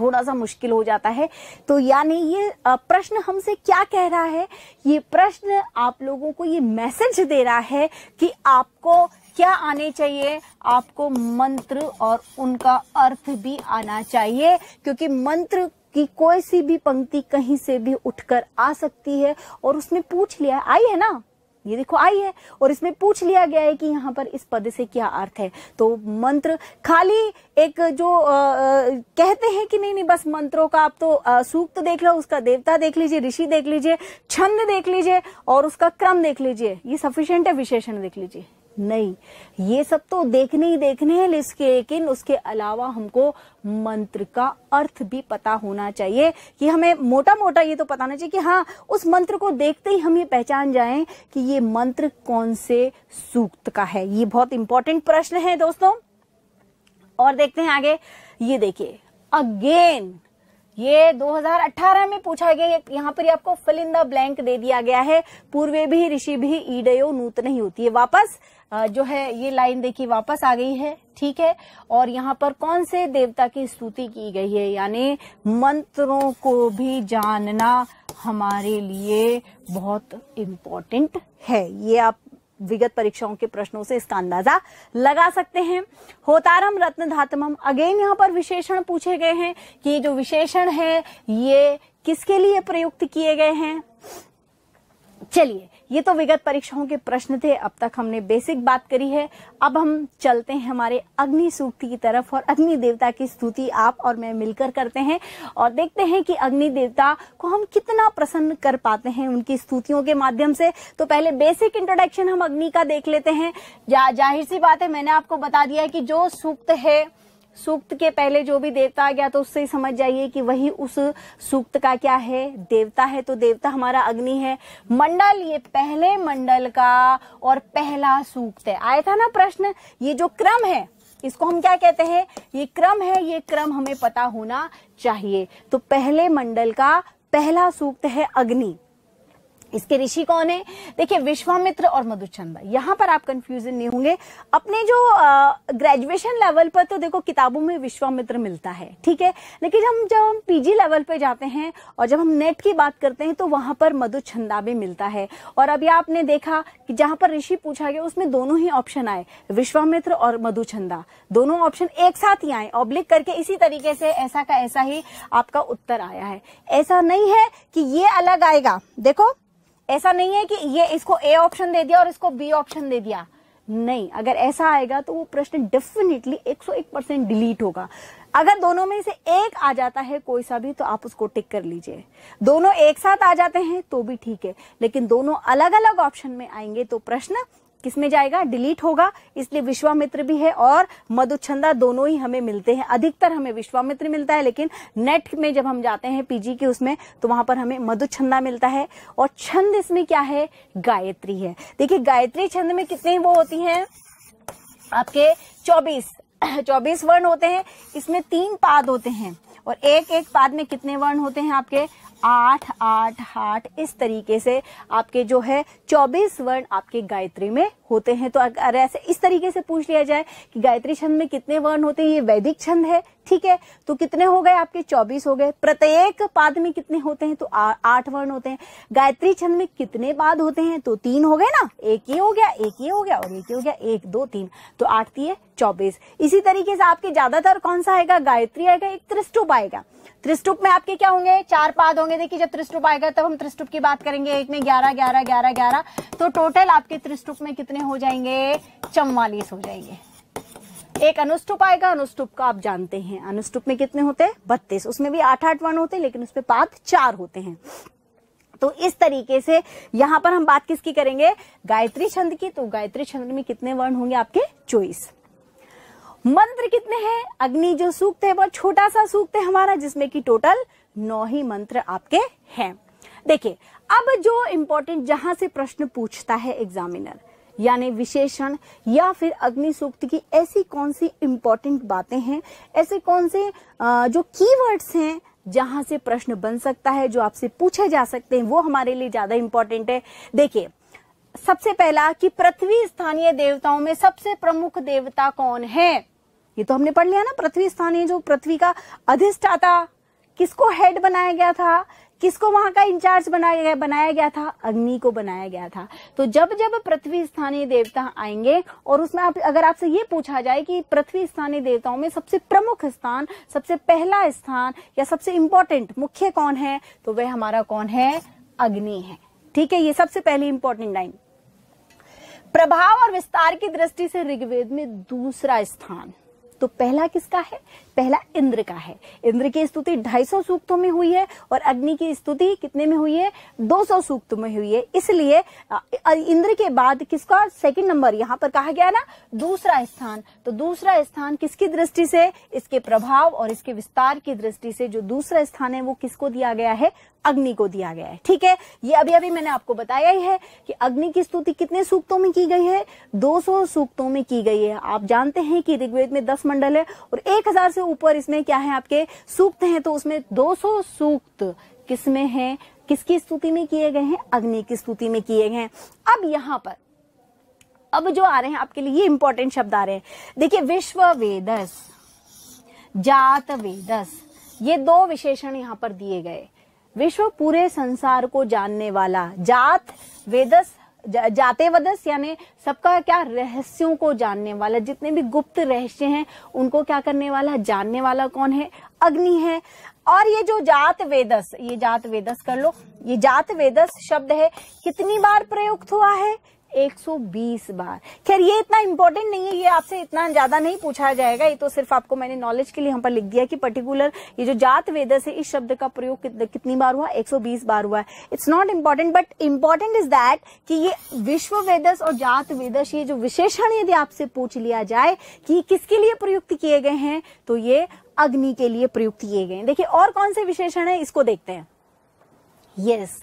Speaker 1: थोड़ा सा मुश्किल हो जाता है तो यानी ये प्रश्न हमसे क्या कह रहा है ये प्रश्न आप लोगों को ये मैसेज दे रहा है कि आपको क्या आने चाहिए आपको मंत्र और उनका अर्थ भी आना चाहिए क्योंकि मंत्र की कोई सी भी पंक्ति कहीं से भी उठकर आ सकती है और उसने पूछ लिया आई है ना ये देखो आई है और इसमें पूछ लिया गया है कि यहाँ पर इस पद से क्या अर्थ है तो मंत्र खाली एक जो आ, कहते हैं कि नहीं नहीं बस मंत्रों का आप तो सूक्त देख लो उसका देवता देख लीजिए ऋषि देख लीजिए छंद देख लीजिए और उसका क्रम देख लीजिए ये सफिशियंट है विशेषण देख लीजिए नहीं ये सब तो देखने ही देखने हैं लेकिन उसके अलावा हमको मंत्र का अर्थ भी पता होना चाहिए कि हमें मोटा मोटा ये तो पता होना चाहिए कि हाँ उस मंत्र को देखते ही हम ये पहचान जाएं कि ये मंत्र कौन से सूक्त का है ये बहुत इंपॉर्टेंट प्रश्न है दोस्तों और देखते हैं आगे ये देखिए अगेन ये 2018 में पूछा गया यहाँ पर आपको फिल इन द ब्लैंक दे दिया गया है पूर्वे भी ऋषि भी ईडयो नूत नहीं होती है वापस जो है ये लाइन देखिए वापस आ गई है ठीक है और यहाँ पर कौन से देवता की स्तुति की गई है यानी मंत्रों को भी जानना हमारे लिए बहुत इम्पोर्टेंट है ये आप विगत परीक्षाओं के प्रश्नों से इसका अंदाजा लगा सकते हैं होतारम रत्न धातमम अगेन यहाँ पर विशेषण पूछे गए हैं कि जो विशेषण है ये किसके लिए प्रयुक्त किए गए हैं चलिए ये तो विगत परीक्षाओं के प्रश्न थे अब तक हमने बेसिक बात करी है अब हम चलते हैं हमारे अग्नि सूक्ति की तरफ और अग्नि देवता की स्तुति आप और मैं मिलकर करते हैं और देखते हैं कि अग्नि देवता को हम कितना प्रसन्न कर पाते हैं उनकी स्तुतियों के माध्यम से तो पहले बेसिक इंट्रोडक्शन हम अग्नि का देख लेते हैं जाहिर सी बात है मैंने आपको बता दिया है कि जो सूक्त है सूक्त के पहले जो भी देवता आ गया तो उससे ही समझ जाइए कि वही उस सूक्त का क्या है देवता है तो देवता हमारा अग्नि है मंडल ये पहले मंडल का और पहला सूक्त है आया था ना प्रश्न ये जो क्रम है इसको हम क्या कहते हैं ये क्रम है ये क्रम हमें पता होना चाहिए तो पहले मंडल का पहला सूक्त है अग्नि इसके ऋषि कौन है देखिए विश्वामित्र और मधुचंदा यहाँ पर आप कंफ्यूजन नहीं होंगे अपने जो ग्रेजुएशन लेवल पर तो देखो किताबों में विश्वामित्र मिलता है ठीक है लेकिन हम जब हम पीजी लेवल पर जाते हैं और जब हम नेट की बात करते हैं तो वहां पर मधुचंदा भी मिलता है और अभी आपने देखा कि जहां पर ऋषि पूछा गया उसमें दोनों ही ऑप्शन आए विश्वामित्र और मधुचंदा दोनों ऑप्शन एक साथ ही आए ऑब्लिक करके इसी तरीके से ऐसा का ऐसा ही आपका उत्तर आया है ऐसा नहीं है कि ये अलग आएगा देखो ऐसा नहीं है कि ये इसको ए ऑप्शन दे दिया और इसको बी ऑप्शन दे दिया नहीं अगर ऐसा आएगा तो वो प्रश्न डेफिनेटली 101 परसेंट डिलीट होगा अगर दोनों में से एक आ जाता है कोई सा भी तो आप उसको टिक कर लीजिए दोनों एक साथ आ जाते हैं तो भी ठीक है लेकिन दोनों अलग अलग ऑप्शन में आएंगे तो प्रश्न किसमें जाएगा डिलीट होगा इसलिए विश्वामित्र भी है और मधुचंदा दोनों ही हमें मिलते हैं अधिकतर हमें विश्वामित्र मिलता है लेकिन नेट में जब हम जाते हैं पीजी के उसमें तो वहां पर हमें मधुचंदा मिलता है और छंद इसमें क्या है गायत्री है देखिए गायत्री छंद में कितनी वो होती है आपके चौबीस चौबीस वर्ण होते हैं इसमें तीन पाद होते हैं और एक एक पाद में कितने वर्ण होते हैं आपके आठ आठ आठ इस तरीके से आपके जो है चौबीस वर्ण आपके गायत्री में होते हैं तो अगर ऐसे इस तरीके से पूछ लिया जाए कि गायत्री छंद में कितने वर्ण होते हैं ये वैदिक छंद है ठीक है तो कितने हो गए आपके चौबीस हो गए प्रत्येक पाद में कितने होते हैं तो आठ वर्ण होते हैं गायत्री छंद में कितने पाद होते हैं तो तीन हो गए ना एक ये हो गया एक ये हो गया और एक ये हो गया एक दो तीन तो आठ है चौबीस इसी तरीके से आपके ज्यादातर कौन सा आएगा गायत्री आएगा एक त्रिस्टुप आएगा त्रिस्टुप में आपके क्या होंगे चार पाद होंगे देखिए जब त्रिस्टुप आएगा तब हम त्रिस्टुप की बात करेंगे एक में ग्यारह ग्यारह ग्यारह ग्यारह तो टोटल आपके त्रिस्टुप में कितने हो जाएंगे चौवालीस हो जाएंगे एक अनुष्टुप आएगा अनुष्टुप का आप जानते हैं अनुष्टुप में कितने होते हैं बत्तीस उसमें भी आठ आठ वर्ण होते हैं लेकिन उसमें पाद चार होते हैं तो इस तरीके से यहां पर हम बात किसकी करेंगे गायत्री छंद की तो गायत्री छंद में कितने वर्ण होंगे आपके चोईस मंत्र कितने हैं अग्नि जो सूक्त है बहुत छोटा सा सूक्त है हमारा जिसमें कि टोटल नौ ही मंत्र आपके हैं देखिए अब जो इम्पोर्टेंट जहां से प्रश्न पूछता है एग्जामिनर यानी विशेषण या फिर अग्नि सूक्त की ऐसी कौन सी इंपॉर्टेंट बातें हैं ऐसे कौन से जो कीवर्ड्स हैं जहां से प्रश्न बन सकता है जो आपसे पूछे जा सकते हैं वो हमारे लिए ज्यादा इंपॉर्टेंट है देखिए सबसे पहला कि पृथ्वी स्थानीय देवताओं में सबसे प्रमुख देवता कौन है ये तो हमने पढ़ लिया ना पृथ्वी स्थानीय जो पृथ्वी का अधिष्ठाता किसको हेड बनाया गया था किसको वहां का इंचार्ज बनाया गया बनाया गया था अग्नि को बनाया गया था तो जब जब पृथ्वी स्थानीय देवता आएंगे और उसमें आप अगर आपसे ये पूछा जाए कि पृथ्वी स्थानीय देवताओं में सबसे प्रमुख स्थान सबसे पहला स्थान या सबसे इंपॉर्टेंट मुख्य कौन है तो वह हमारा कौन है अग्नि है ठीक है ये सबसे पहली इंपॉर्टेंट लाइन प्रभाव और विस्तार की दृष्टि से ऋग्वेद में दूसरा स्थान तो पहला किसका है पहला इंद्र का है इंद्र की स्तुति 250 सूक्तों में हुई है और अग्नि की स्तुति कितने में हुई है 200 सूक्त में हुई है इसलिए इंद्र के बाद किसका सेकंड नंबर यहाँ पर कहा गया ना दूसरा स्थान तो दूसरा स्थान किसकी दृष्टि से इसके प्रभाव और इसके विस्तार की दृष्टि से जो दूसरा स्थान है वो किसको दिया गया है अग्नि को दिया गया है ठीक है ये अभी अभी मैंने आपको बताया ही है कि अग्नि की स्तुति कितने सूक्तों में की गई है 200 सूक्तों में की गई है आप जानते हैं कि ऋग्वेद में 10 मंडल है और 1000 से ऊपर इसमें क्या है आपके सूक्त हैं तो उसमें 200 सूक्त किसमें हैं किसकी स्तुति में किए गए हैं अग्नि की स्तुति में किए गए हैं अब यहां पर अब जो आ रहे हैं आपके लिए ये इंपॉर्टेंट शब्द आ रहे हैं देखिए विश्व वेदस जात वेदस ये दो विशेषण यहां पर दिए गए विश्व पूरे संसार को जानने वाला जात वेदस जाते वदस यानी सबका क्या रहस्यों को जानने वाला जितने भी गुप्त रहस्य हैं उनको क्या करने वाला जानने वाला कौन है अग्नि है और ये जो जात वेदस ये जात वेदस कर लो ये जात वेदस शब्द है कितनी बार प्रयुक्त हुआ है 120 बार खैर ये इतना इंपॉर्टेंट नहीं है ये आपसे इतना ज्यादा नहीं पूछा जाएगा ये तो सिर्फ आपको मैंने नॉलेज के लिए यहाँ पर लिख दिया कि पर्टिकुलर ये जो जात वेदस है इस शब्द का प्रयोग कितनी बार हुआ 120 बार हुआ है it's not important but important is that कि ये विश्व वेदस और जात वेदस ये जो विशेषण यदि आपसे पूछ लिया जाए कि किसके लिए प्रयुक्त किए गए हैं तो ये अग्नि के लिए प्रयुक्त किए गए देखिये देखिए और कौन से विशेषण है इसको देखते हैं यस yes.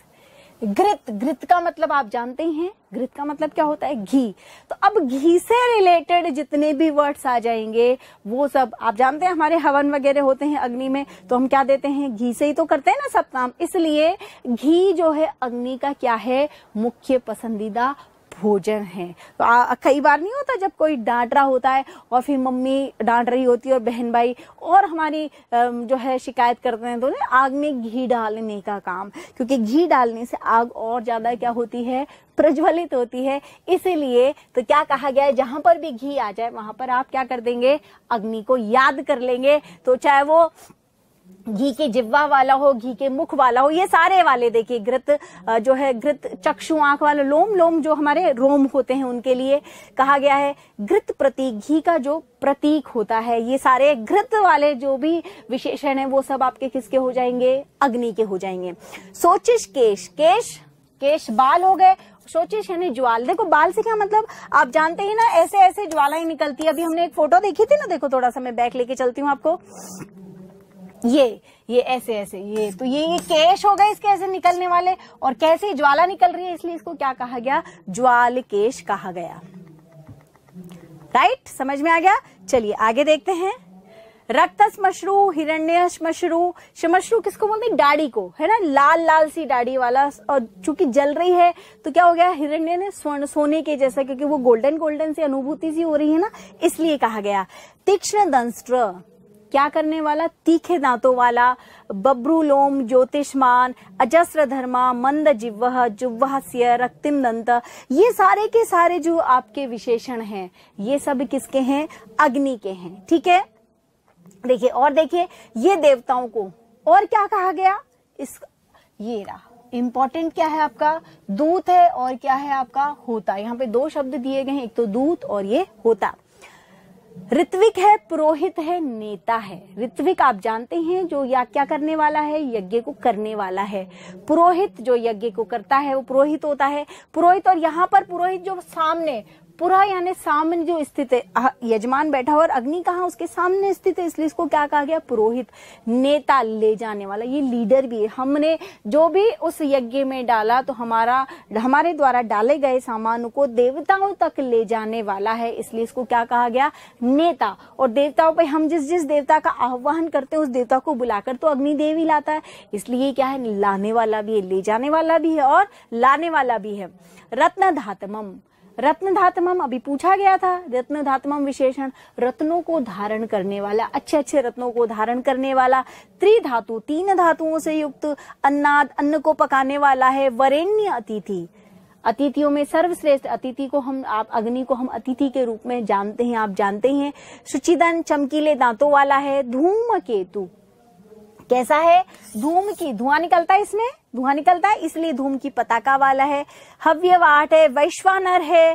Speaker 1: घृत घृत का मतलब आप जानते हैं घृत का मतलब क्या होता है घी तो अब घी से रिलेटेड जितने भी वर्ड्स आ जाएंगे वो सब आप जानते हैं हमारे हवन वगैरह होते हैं अग्नि में तो हम क्या देते हैं घी से ही तो करते हैं ना सब काम इसलिए घी जो है अग्नि का क्या है मुख्य पसंदीदा भोजन है तो कई बार नहीं होता जब कोई डांट रहा होता है और फिर मम्मी डांट रही होती है और बहन भाई और हमारी जो है शिकायत करते हैं तो आग में घी डालने का काम क्योंकि घी डालने से आग और ज्यादा क्या होती है प्रज्वलित होती है इसीलिए तो क्या कहा गया है जहां पर भी घी आ जाए वहां पर आप क्या कर देंगे अग्नि को याद कर लेंगे तो चाहे वो घी के जिब्वा वाला हो घी के मुख वाला हो ये सारे वाले देखिए घृत जो है घृत चक्षु आंख वाले लोम लोम जो हमारे रोम होते हैं उनके लिए कहा गया है घृत प्रतीक घी का जो प्रतीक होता है ये सारे घृत वाले जो भी विशेषण है वो सब आपके किसके हो जाएंगे अग्नि के हो जाएंगे सोचिश केश केश केश बाल हो गए सोचिश यानी ज्वाल देखो बाल से क्या मतलब आप जानते ही ना ऐसे ऐसे ज्वालाएं निकलती है अभी हमने एक फोटो देखी थी ना देखो थोड़ा सा मैं बैक लेके चलती हूँ आपको ये ये ऐसे ऐसे ये तो ये ये केश होगा इसके ऐसे निकलने वाले और कैसे ज्वाला निकल रही है इसलिए इसको क्या कहा गया ज्वाल केश कहा गया राइट समझ में आ गया चलिए आगे देखते हैं रक्तस मशरू हिरण्य मशरू शमशरू किसको बोलते हैं डाड़ी को है ना लाल लाल सी डाड़ी वाला और चूंकि जल रही है तो क्या हो गया हिरण्य ने स्वर्ण सोने के जैसा क्योंकि वो गोल्डन गोल्डन सी अनुभूति सी हो रही है ना इसलिए कहा गया तीक्ष्ण दंस्त्र क्या करने वाला तीखे दांतों वाला बब्रूलोम ज्योतिषमान अजस्र धर्मा मंद जिवह जुव्वास्य रक्तिम दंत ये सारे के सारे जो आपके विशेषण हैं ये सब किसके हैं अग्नि के हैं ठीक है देखिए और देखिए ये देवताओं को और क्या कहा गया इस ये रहा इम्पॉर्टेंट क्या है आपका दूत है और क्या है आपका होता यहाँ पे दो शब्द दिए गए हैं एक तो दूत और ये होता ऋत्विक है पुरोहित है नेता है ऋत्विक आप जानते हैं जो या क्या करने वाला है यज्ञ को करने वाला है पुरोहित जो यज्ञ को करता है वो पुरोहित होता है पुरोहित और यहाँ पर पुरोहित जो सामने पुरा यानी सामने जो स्थित है यजमान बैठा हुआ और अग्नि कहा उसके सामने स्थित है इसलिए इसको क्या कहा गया पुरोहित नेता ले जाने वाला ये लीडर भी है हमने जो भी उस यज्ञ में डाला तो हमारा हमारे द्वारा डाले गए सामान को देवताओं तक ले जाने वाला है इसलिए इसको क्या कहा गया नेता और देवताओं पर हम जिस जिस देवता का आह्वान करते हैं उस देवता को बुलाकर तो अग्निदेव ही लाता है इसलिए क्या है लाने वाला भी है ले जाने वाला भी है और लाने वाला भी है रत्न धातम रत्न धातमम अभी पूछा गया था रत्न धातमम विशेषण रत्नों को धारण करने वाला अच्छे अच्छे रत्नों को धारण करने वाला त्रिधातु तीन धातुओं से युक्त अन्नाद अन्न को पकाने वाला है वरेण्य अतिथि अतिथियों में सर्वश्रेष्ठ अतिथि को हम आप अग्नि को हम अतिथि के रूप में जानते हैं आप जानते हैं सुचिदन चमकीले दांतों वाला है धूम केतु कैसा है धूम की धुआं निकलता है इसमें धुआं निकलता है इसलिए धूम की पताका वाला है हव्यवाट है वैश्वानर है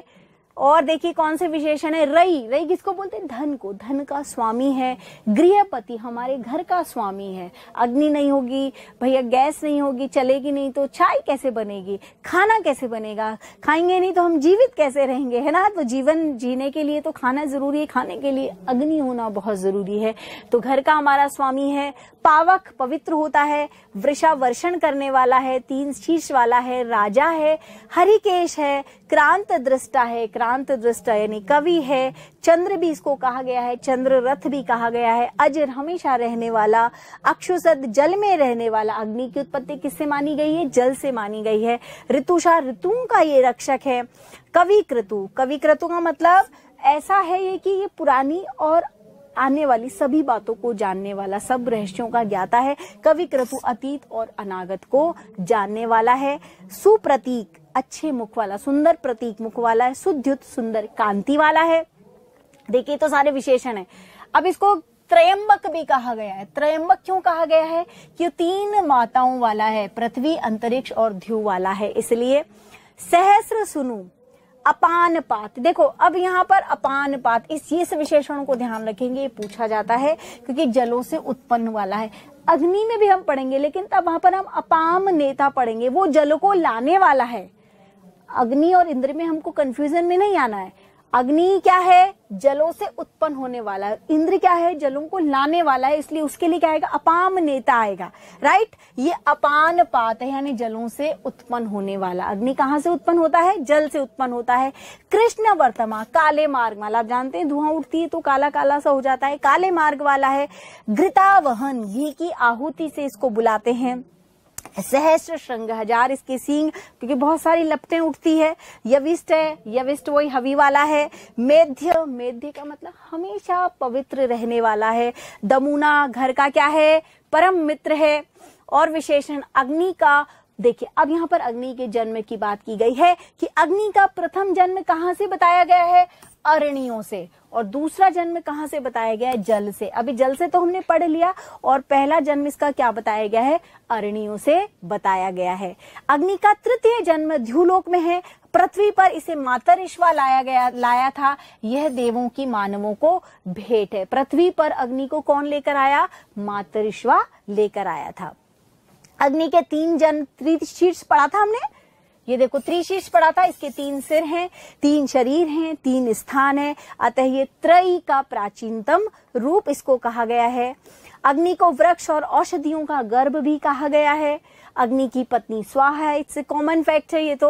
Speaker 1: और देखिए कौन से विशेषण है रई रई किसको बोलते हैं धन को धन का स्वामी है गृहपति हमारे घर का स्वामी है अग्नि नहीं होगी भैया गैस नहीं होगी चलेगी नहीं तो चाय कैसे बनेगी खाना कैसे बनेगा खाएंगे नहीं तो हम जीवित कैसे रहेंगे है ना तो जीवन जीने के लिए तो खाना जरूरी है खाने के लिए अग्नि होना बहुत जरूरी है तो घर का हमारा स्वामी है पावक पवित्र होता है वृषा वर्षण करने वाला है तीन शीर्ष वाला है राजा है हरिकेश है क्रांत दृष्टा है क्रांत दृष्टा यानी कवि है चंद्र भी इसको कहा गया है चंद्र रथ भी कहा गया है अजर हमेशा रहने वाला अक्षुसद जल में रहने वाला अग्नि की उत्पत्ति किससे मानी गई है जल से मानी गई है ऋतुषा ऋतु का ये रक्षक है कवि कृतु कवि कृतु का मतलब ऐसा है ये कि ये पुरानी और आने वाली सभी बातों को जानने वाला सब रहस्यों का ज्ञाता है कवि कृपु अतीत और अनागत को जानने वाला है सुप्रतीक अच्छे मुख वाला सुंदर प्रतीक मुख वाला है सुद्युत सुंदर कांति वाला है देखिए तो सारे विशेषण है अब इसको त्रयंबक भी कहा गया है त्रयंबक क्यों कहा गया है कि तीन माताओं वाला है पृथ्वी अंतरिक्ष और ध्यू वाला है इसलिए सहस्र सुनू अपान पात देखो अब यहाँ पर अपान पात इस ये विशेषण को ध्यान रखेंगे ये पूछा जाता है क्योंकि जलों से उत्पन्न वाला है अग्नि में भी हम पढ़ेंगे लेकिन तब वहां पर हम अपाम नेता पढ़ेंगे वो जल को लाने वाला है अग्नि और इंद्र में हमको कंफ्यूजन में नहीं आना है अग्नि क्या है जलों से उत्पन्न होने वाला है इंद्र क्या है जलों को लाने वाला है इसलिए उसके लिए क्या आएगा अपाम नेता आएगा राइट ये अपान पात है यानी जलों से उत्पन्न होने वाला अग्नि कहाँ से उत्पन्न होता है जल से उत्पन्न होता है कृष्ण वर्तमा काले मार्ग वाला आप जानते हैं धुआं उठती है तो काला काला सा हो जाता है काले मार्ग वाला है घृता वहन घी की आहुति से इसको बुलाते हैं सहस्र श्रृंग हजार इसके सींग क्योंकि बहुत सारी लपटे उठती है यविष्ट है यविष्ट वही हवी वाला है मेध्य मेध्य का मतलब हमेशा पवित्र रहने वाला है दमुना घर का क्या है परम मित्र है और विशेषण अग्नि का देखिए अब यहाँ पर अग्नि के जन्म की बात की गई है कि अग्नि का प्रथम जन्म कहाँ से बताया गया है अरणियों से और दूसरा जन्म कहां से बताया गया है जल से अभी जल से तो हमने पढ़ लिया और पहला जन्म इसका क्या बताया गया है अरणियों से बताया गया है अग्नि का तृतीय जन्म ध्यूलोक में है पृथ्वी पर इसे माता रिश्वा लाया गया लाया था यह देवों की मानवों को भेंट है पृथ्वी पर अग्नि को कौन लेकर आया मातर ईश्वा लेकर आया था अग्नि के तीन जन्म शीर्ष पढ़ा था हमने ये देखो त्रिशीर्ष पड़ा था इसके तीन सिर हैं तीन शरीर हैं तीन स्थान है अतः ये त्रयी का प्राचीनतम रूप इसको कहा गया है अग्नि को वृक्ष और औषधियों का गर्भ भी कहा गया है अग्नि की पत्नी स्वाहा है इट्स कॉमन फैक्ट है ये तो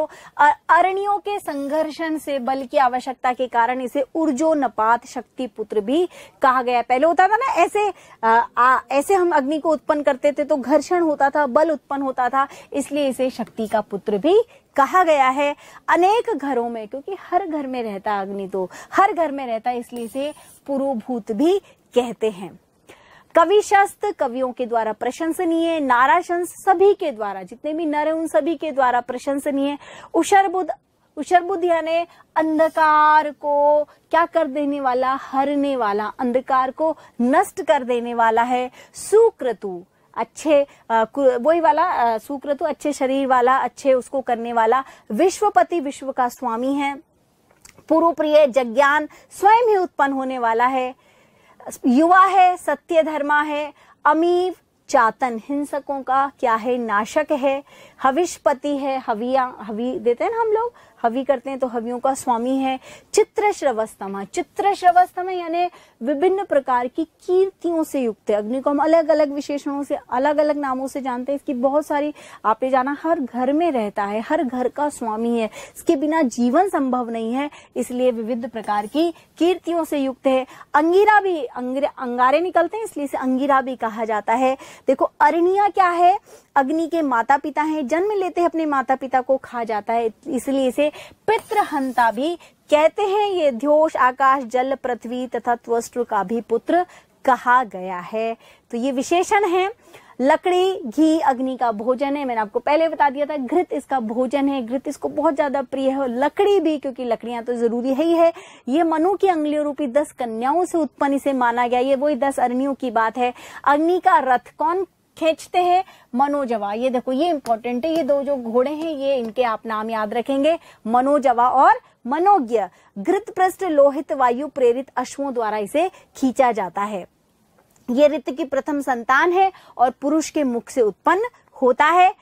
Speaker 1: अरणियों के संघर्षण से बल की आवश्यकता के कारण इसे ऊर्जो नपात शक्ति पुत्र भी कहा गया पहले होता था ना ऐसे आ, आ, ऐसे हम अग्नि को उत्पन्न करते थे तो घर्षण होता था बल उत्पन्न होता था इसलिए इसे शक्ति का पुत्र भी कहा गया है अनेक घरों में क्योंकि हर घर में रहता अग्नि तो हर घर में रहता इसलिए से पुरोभूत भी कहते हैं कवि शस्त्र कवियों के द्वारा प्रशंसनीय नाराशंस सभी के द्वारा जितने भी नर हैं उन सभी के द्वारा प्रशंसनीय उशरबुद उशरबुद यानी अंधकार को क्या कर देने वाला हरने वाला अंधकार को नष्ट कर देने वाला है सुक्रतु अच्छे वही वाला शुक्र तो अच्छे शरीर वाला अच्छे उसको करने वाला विश्वपति विश्व का स्वामी है पूर्व प्रिय जज्ञान स्वयं ही उत्पन्न होने वाला है युवा है सत्य धर्मा है अमीर चातन हिंसकों का क्या है नाशक है हविष्पति है हविया हवी देते हैं ना हम लोग हवि करते हैं तो हवियों का स्वामी है चित्र श्रवस्तमा चित्र श्रवस्तम यानी विभिन्न प्रकार की कीर्तियों से युक्त है अग्नि को हम अलग अलग विशेषणों से अलग अलग नामों से जानते हैं इसकी बहुत सारी आपे जाना हर घर में रहता है हर घर का स्वामी है इसके बिना जीवन संभव नहीं है इसलिए विविध प्रकार की कीर्तियों से युक्त है अंगीरा भी अंगारे निकलते हैं इसलिए इसे अंगीरा भी कहा जाता है देखो अरणिया क्या है अग्नि के माता पिता हैं जन्म लेते हैं अपने माता पिता को खा जाता है इसलिए इसे पितृहंता भी कहते हैं ये ध्योष आकाश जल पृथ्वी तथा त्वस्त्र का भी पुत्र कहा गया है तो ये विशेषण है लकड़ी घी अग्नि का भोजन है मैंने आपको पहले बता दिया था घृत इसका भोजन है घृत इसको बहुत ज्यादा प्रिय है लकड़ी भी क्योंकि लकड़ियां तो जरूरी है ही है ये मनु की अंगलियों रूपी दस कन्याओं से उत्पन्न इसे माना गया ये वही दस अरणियों की बात है अग्नि का रथ कौन खींचते हैं मनोजवा ये देखो ये इंपॉर्टेंट है ये दो जो घोड़े हैं ये इनके आप नाम याद रखेंगे मनोजवा और मनोज्ञ पृष्ठ लोहित वायु प्रेरित अश्वों द्वारा इसे खींचा जाता है ये ऋत की प्रथम संतान है और पुरुष के मुख से उत्पन्न होता है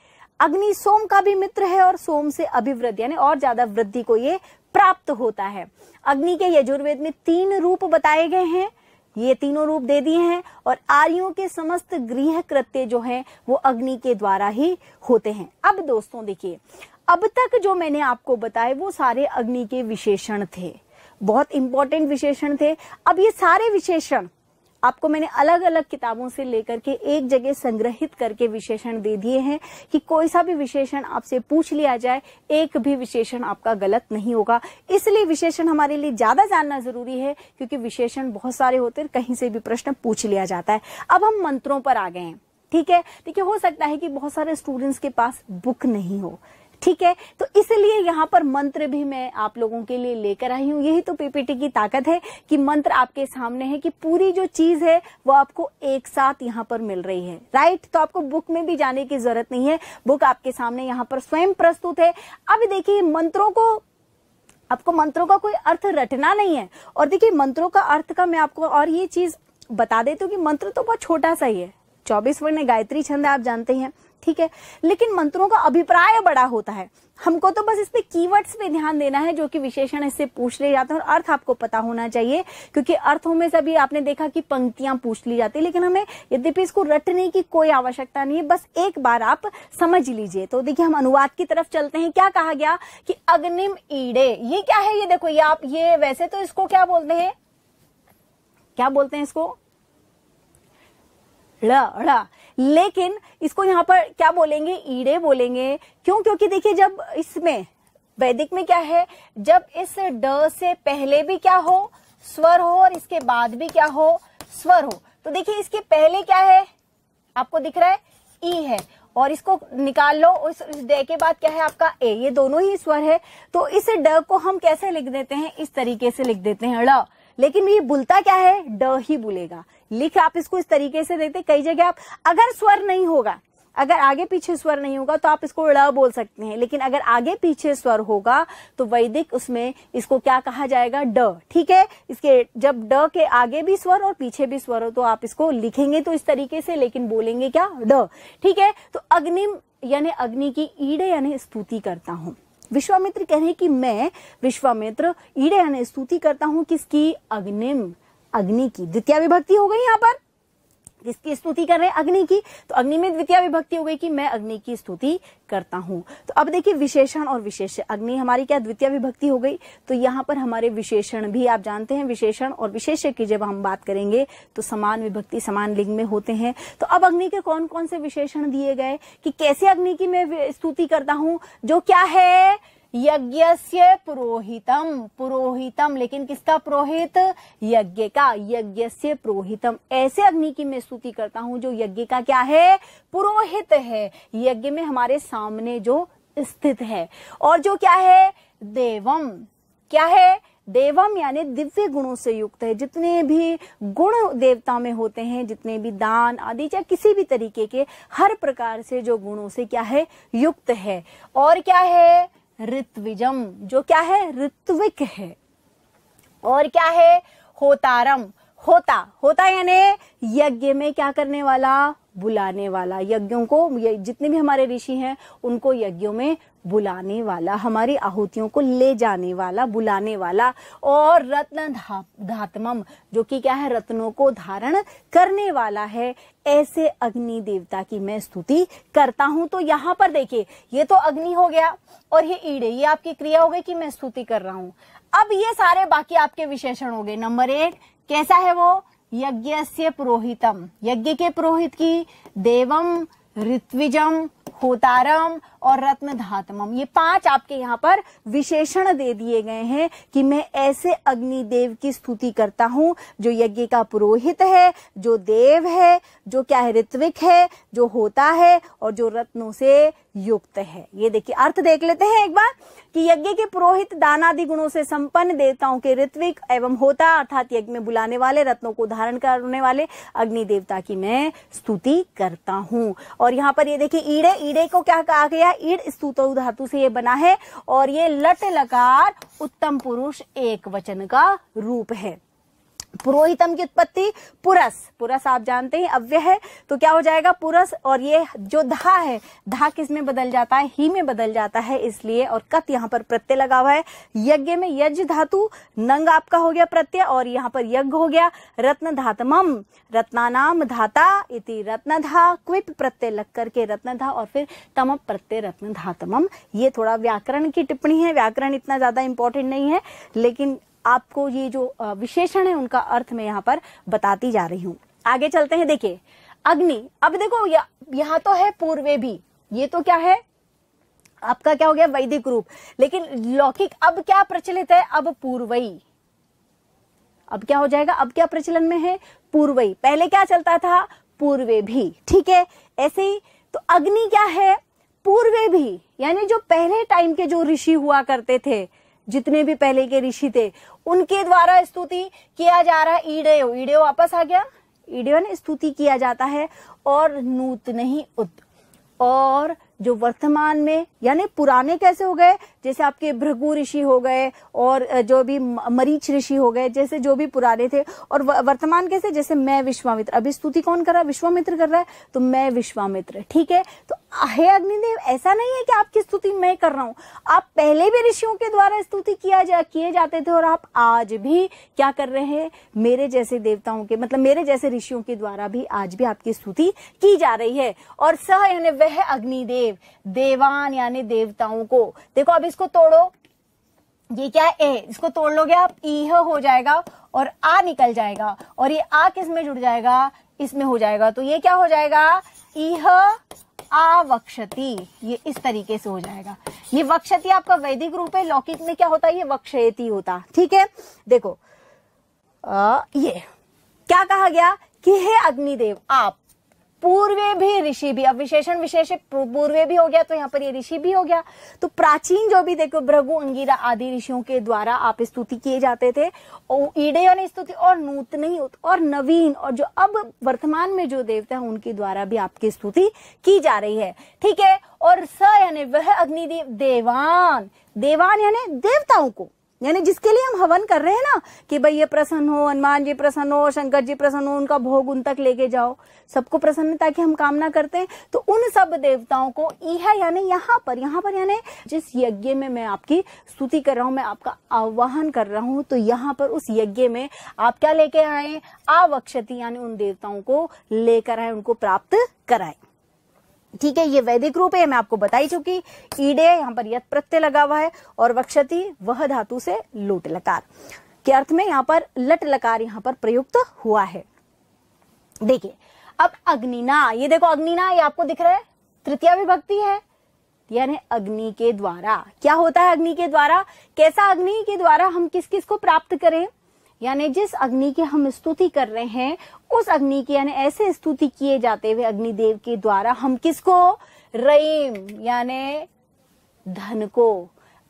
Speaker 1: अग्नि सोम का भी मित्र है और सोम से अभिवृद्ध यानी और ज्यादा वृद्धि को ये प्राप्त होता है अग्नि के यजुर्वेद में तीन रूप बताए गए हैं ये तीनों रूप दे दिए हैं और आर्यों के समस्त गृह कृत्य जो हैं वो अग्नि के द्वारा ही होते हैं अब दोस्तों देखिए अब तक जो मैंने आपको बताए वो सारे अग्नि के विशेषण थे बहुत इंपॉर्टेंट विशेषण थे अब ये सारे विशेषण आपको मैंने अलग अलग किताबों से लेकर के एक जगह संग्रहित करके विशेषण दे दिए हैं कि कोई सा भी विशेषण आपसे पूछ लिया जाए एक भी विशेषण आपका गलत नहीं होगा इसलिए विशेषण हमारे लिए ज्यादा जानना जरूरी है क्योंकि विशेषण बहुत सारे होते हैं कहीं से भी प्रश्न पूछ लिया जाता है अब हम मंत्रों पर आ गए हैं ठीक है देखिए हो सकता है कि बहुत सारे स्टूडेंट्स के पास बुक नहीं हो ठीक है तो इसलिए यहाँ पर मंत्र भी मैं आप लोगों के लिए लेकर आई हूँ यही तो पीपीटी की ताकत है कि मंत्र आपके सामने है कि पूरी जो चीज है वो आपको एक साथ यहाँ पर मिल रही है राइट तो आपको बुक में भी जाने की जरूरत नहीं है बुक आपके सामने यहाँ पर स्वयं प्रस्तुत है अब देखिए मंत्रों को आपको मंत्रों का कोई अर्थ रटना नहीं है और देखिए मंत्रों का अर्थ का मैं आपको और ये चीज बता देती हूँ कि मंत्र तो बहुत छोटा सा ही है चौबीस वर्ण गायत्री छंद आप जानते हैं ठीक है लेकिन मंत्रों का अभिप्राय बड़ा होता है हमको तो बस इसमें कीवर्ड्स पे ध्यान देना है जो कि विशेषण इससे पूछ ले जाते हैं और अर्थ आपको पता होना चाहिए क्योंकि अर्थों में सभी आपने देखा कि पंक्तियां पूछ ली जाती है लेकिन हमें यद्यपि इसको रटने की कोई आवश्यकता नहीं है बस एक बार आप समझ लीजिए तो देखिए हम अनुवाद की तरफ चलते हैं क्या कहा गया कि अग्निम ईड़े ये क्या है ये देखो ये आप ये वैसे तो इसको क्या बोलते हैं क्या बोलते हैं इसको ड़ लेकिन इसको यहाँ पर क्या बोलेंगे ईड़े बोलेंगे क्यों क्योंकि देखिए जब इसमें वैदिक में क्या है जब इस ड से पहले भी क्या हो स्वर हो और इसके बाद भी क्या हो स्वर हो तो देखिए इसके पहले क्या है आपको दिख रहा है ई है और इसको निकाल लो इस ड के बाद क्या है आपका ए ये दोनों ही स्वर है तो इस ड को हम कैसे लिख देते हैं इस तरीके से लिख देते हैं ड़ लेकिन ये बुलता क्या है ड ही बुलेगा लिख आप इसको इस तरीके से देखते कई जगह आप अगर स्वर नहीं होगा अगर आगे पीछे स्वर नहीं होगा तो आप इसको ड़ बोल सकते हैं लेकिन अगर आगे पीछे स्वर होगा तो वैदिक उसमें इसको क्या कहा जाएगा ड ठीक है इसके जब ड के आगे भी स्वर और पीछे भी स्वर हो तो आप इसको लिखेंगे तो इस तरीके से लेकिन बोलेंगे क्या ड ठीक है तो अग्निम यानी अग्नि की ईड़े यानी स्तुति करता हूं विश्वामित्र कह रहे हैं कि मैं विश्वामित्र ईड़े यानी स्तुति करता हूं किसकी अग्निम अग्नि की द्वितीय विभक्ति हो गई यहाँ पर किसकी स्तुति कर रहे हैं अग्नि की तो अग्नि में द्वितीय विभक्ति हो गई कि मैं अग्नि की स्तुति करता हूँ तो अब देखिए विशेषण और विशेष अग्नि हमारी क्या द्वितीय विभक्ति हो गई तो यहाँ पर हमारे विशेषण भी आप जानते हैं विशेषण और विशेष्य की जब हम बात करेंगे तो समान विभक्ति समान लिंग में होते हैं तो अब अग्नि के कौन कौन से विशेषण दिए गए कि कैसे अग्नि की मैं स्तुति करता हूँ जो क्या है यज्ञस्य पुरोहितम पुरोहितम लेकिन किसका पुरोहित यज्ञ का यज्ञ से पुरोहितम ऐसे अग्नि की मैं स्तुति करता हूं जो यज्ञ का क्या है पुरोहित है यज्ञ में हमारे सामने जो स्थित है और जो क्या है देवम क्या है देवम यानी दिव्य गुणों से युक्त है जितने भी गुण देवता में होते हैं जितने भी दान आदि या किसी भी तरीके के हर प्रकार से जो गुणों से क्या है युक्त है और क्या है ऋत्विजम जो क्या है ऋत्विक है और क्या है होतारम होता होता यानी यज्ञ में क्या करने वाला बुलाने वाला यज्ञों को जितने भी हमारे ऋषि हैं उनको यज्ञों में बुलाने वाला हमारी आहुतियों को ले जाने वाला बुलाने वाला और रत्न धा, धातम जो कि क्या है रत्नों को धारण करने वाला है ऐसे अग्नि देवता की मैं स्तुति करता हूं तो यहां पर देखिए ये तो अग्नि हो गया और ये ईड़े ये आपकी क्रिया हो गई कि मैं स्तुति कर रहा हूं अब ये सारे बाकी आपके विशेषण हो गए नंबर एक कैसा है वो यज्ञ से पुरोहितम यज्ञ के पुरोहित की देवम ऋत्विजम होतारम और रत्न धातमम ये पांच आपके यहाँ पर विशेषण दे दिए गए हैं कि मैं ऐसे अग्निदेव की स्तुति करता हूँ जो यज्ञ का पुरोहित है जो देव है जो क्या है ऋत्विक है जो होता है और जो रत्नों से युक्त है ये देखिए अर्थ देख लेते हैं एक बार कि यज्ञ के पुरोहित दानादि गुणों से संपन्न देवताओं के ऋत्विक एवं होता अर्थात यज्ञ में बुलाने वाले रत्नों को धारण करने वाले अग्नि देवता की मैं स्तुति करता हूँ और यहाँ पर ये देखिए ईड़े ईड़े को क्या कहा गया ईड स्तुत धातु से ये बना है और ये लट लकार उत्तम पुरुष एक वचन का रूप है पुरोहितम की उत्पत्ति पुरस पुरस आप जानते हैं अव्य है तो क्या हो जाएगा पुरस और ये जो धा है धा किस में बदल जाता है ही में बदल जाता है इसलिए और कत यहाँ पर प्रत्यय लगा हुआ है यज्ञ में यज्ञ धातु नंग आपका हो गया प्रत्यय और यहाँ पर यज्ञ हो गया रत्न धातम रत्नानाम धाता इति रत्नधा क्विप प्रत्यय लग करके रत्नधा और फिर तम प्रत्यय रत्न धातम ये थोड़ा व्याकरण की टिप्पणी है व्याकरण इतना ज्यादा इंपॉर्टेंट नहीं है लेकिन आपको ये जो विशेषण है उनका अर्थ मैं यहाँ पर बताती जा रही हूँ आगे चलते हैं देखिए अग्नि अब देखो यहाँ तो है पूर्वे भी ये तो क्या है आपका क्या हो गया वैदिक रूप लेकिन लौकिक अब क्या प्रचलित है अब पूर्वई अब क्या हो जाएगा अब क्या प्रचलन में है पूर्वई पहले क्या चलता था पूर्वे भी ठीक है ऐसे ही तो अग्नि क्या है पूर्वे भी यानी जो पहले टाइम के जो ऋषि हुआ करते थे जितने भी पहले के ऋषि थे उनके द्वारा स्तुति किया जा रहा है ईडे ईडे वापस आ गया ईडे ने स्तुति किया जाता है और नूत नहीं उत और जो वर्तमान में यानी पुराने कैसे हो गए जैसे आपके भृगु ऋषि हो गए और जो भी मरीच ऋषि हो गए जैसे जो भी पुराने थे और वर्तमान कैसे जैसे मैं विश्वामित्र अभी स्तुति कौन कर रहा है विश्वामित्र कर रहा है तो मैं विश्वामित्र ठीक है तो हे अग्निदेव ऐसा नहीं है कि आपकी स्तुति मैं कर रहा हूं आप पहले भी ऋषियों के द्वारा स्तुति किया जा किए जाते थे और आप आज भी क्या कर रहे हैं मेरे जैसे देवताओं के मतलब मेरे जैसे ऋषियों के द्वारा भी आज भी आपकी स्तुति की जा रही है और सह यानी वह अग्निदेव देवान यानी देवताओं को देखो अभी इसको तोड़ो ये क्या है ए इसको तोड़ लोगे आप ई हो जाएगा और आ निकल जाएगा और ये आ किस में जुड़ जाएगा इसमें हो जाएगा तो ये क्या हो जाएगा इह आवक्षति ये इस तरीके से हो जाएगा ये वक्षति आपका वैदिक रूप है लौकिक में क्या होता है ये वक्षयती होता ठीक है देखो आ, ये क्या कहा गया कि हे अग्निदेव आप पूर्वे भी ऋषि भी अब विशेषण विशेष पूर्वे भी हो गया तो यहाँ पर ये ऋषि भी हो गया तो प्राचीन जो भी देखो भ्रगु अंगीरा आदि ऋषियों के द्वारा आप स्तुति किए जाते थे ईडे ने स्तुति और नूतनी और नवीन और जो अब वर्तमान में जो देवता है उनके द्वारा भी आपकी स्तुति की जा रही है ठीक है और स यानी वह अग्निदेव देवान देवान यानी देवताओं को यानी जिसके लिए हम हवन कर रहे हैं ना कि भाई ये प्रसन्न हो हनुमान जी प्रसन्न हो शंकर जी प्रसन्न हो उनका भोग उन तक लेके जाओ सबको प्रसन्नता की हम कामना करते हैं तो उन सब देवताओं को यह यानी यहाँ पर यहाँ पर यानी जिस यज्ञ में मैं आपकी स्तुति कर रहा हूँ मैं आपका आह्वान कर रहा हूँ तो यहाँ पर उस यज्ञ में आप क्या लेके आए आवक्षति यानी उन देवताओं को लेकर आए उनको प्राप्त कराए ठीक है ये वैदिक रूप है मैं आपको बताई चुकी ईडे यहाँ पर यत प्रत्यय लगा हुआ है और वक्षति वह धातु से लुट लकार के अर्थ में यहाँ पर लट लकार यहाँ पर प्रयुक्त हुआ है देखिए अब अग्निना ये देखो अग्निना ये आपको दिख रहा है तृतीय विभक्ति है यानी अग्नि के द्वारा क्या होता है अग्नि के द्वारा कैसा अग्नि के द्वारा हम किस किस को प्राप्त करें यानी जिस अग्नि की हम स्तुति कर रहे हैं उस अग्नि की यानी ऐसे स्तुति किए जाते हुए अग्निदेव के द्वारा हम किसको रईम यानी धन को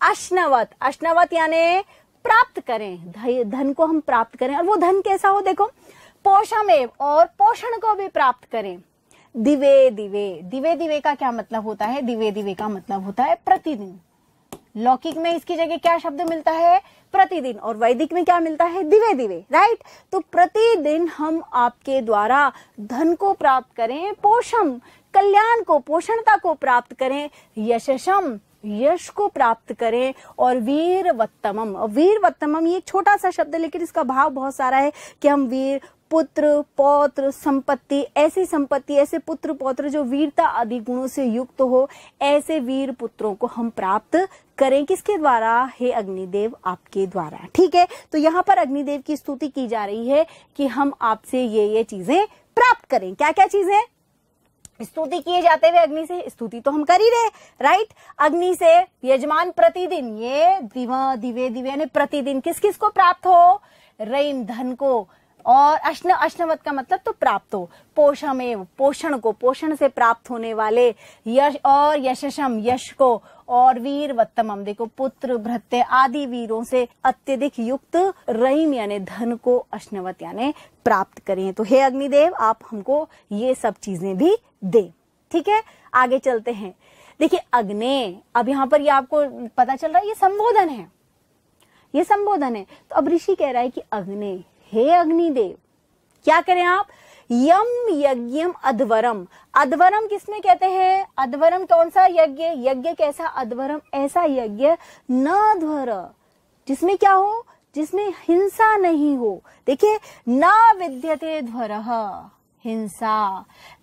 Speaker 1: अश्नवत अश्नवत यानी प्राप्त करें धन को हम प्राप्त करें और वो धन कैसा हो देखो पोषमेव और पोषण को भी प्राप्त करें दिवे दिवे दिवे दिवे का क्या मतलब होता है दिवे दिवे का मतलब होता है प्रतिदिन लौकिक में इसकी जगह क्या शब्द मिलता है प्रतिदिन और वैदिक में क्या मिलता है दिवे दिवे राइट तो प्रतिदिन हम आपके द्वारा धन को प्राप्त करें पोषम कल्याण को पोषणता को प्राप्त करें यशम यश को प्राप्त करें और वीर वत्तम वीर वत्तम ये छोटा सा शब्द है लेकिन इसका भाव बहुत सारा है कि हम वीर पुत्र पौत्र संपत्ति ऐसी संपत्ति ऐसे पुत्र पौत्र जो वीरता आदि गुणों से युक्त हो ऐसे वीर पुत्रों को हम प्राप्त करें किसके द्वारा हे अग्निदेव आपके द्वारा ठीक है तो यहाँ पर अग्निदेव की स्तुति की जा रही है कि हम आपसे ये ये चीजें प्राप्त करें क्या क्या चीजें स्तुति किए जाते हुए अग्नि से स्तुति तो हम कर ही रहे राइट अग्नि से यजमान प्रतिदिन ये दिवा दिवे दिवे ने प्रतिदिन किस किस को प्राप्त हो रईम धन को और अश्न अश्नवत का मतलब तो प्राप्त हो पोषम पोषण को पोषण से प्राप्त होने वाले यश और यशम यश को और वीर वत्तमम देखो पुत्र भ्रत्य आदि वीरों से अत्यधिक युक्त रईम यानी धन को अश्नवत यानी प्राप्त करें तो हे अग्निदेव आप हमको ये सब चीजें भी दे ठीक है आगे चलते हैं देखिए अग्नि अब यहाँ पर ये आपको पता चल रहा है ये संबोधन है ये संबोधन है तो अब ऋषि कह रहा है कि अग्नि हे अग्निदेव क्या करें आप यम यज्ञम अधवरम अधवरम किसमें कहते हैं अधवरम कौन सा यज्ञ यज्ञ कैसा अधवरम ऐसा यज्ञ न ध्वर जिसमें क्या हो जिसमें हिंसा नहीं हो देखिए न विद्यते ध्वर हिंसा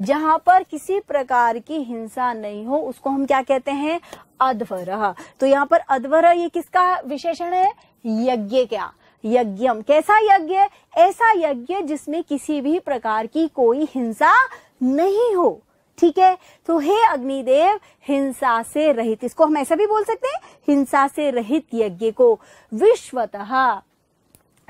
Speaker 1: जहां पर किसी प्रकार की हिंसा नहीं हो उसको हम क्या कहते हैं अध्वर तो यहाँ पर अध्वर ये किसका विशेषण है यज्ञ क्या यज्ञम कैसा यज्ञ ऐसा यज्ञ जिसमें किसी भी प्रकार की कोई हिंसा नहीं हो ठीक है तो हे अग्निदेव हिंसा से रहित इसको हम ऐसा भी बोल सकते हैं हिंसा से रहित यज्ञ को विश्वत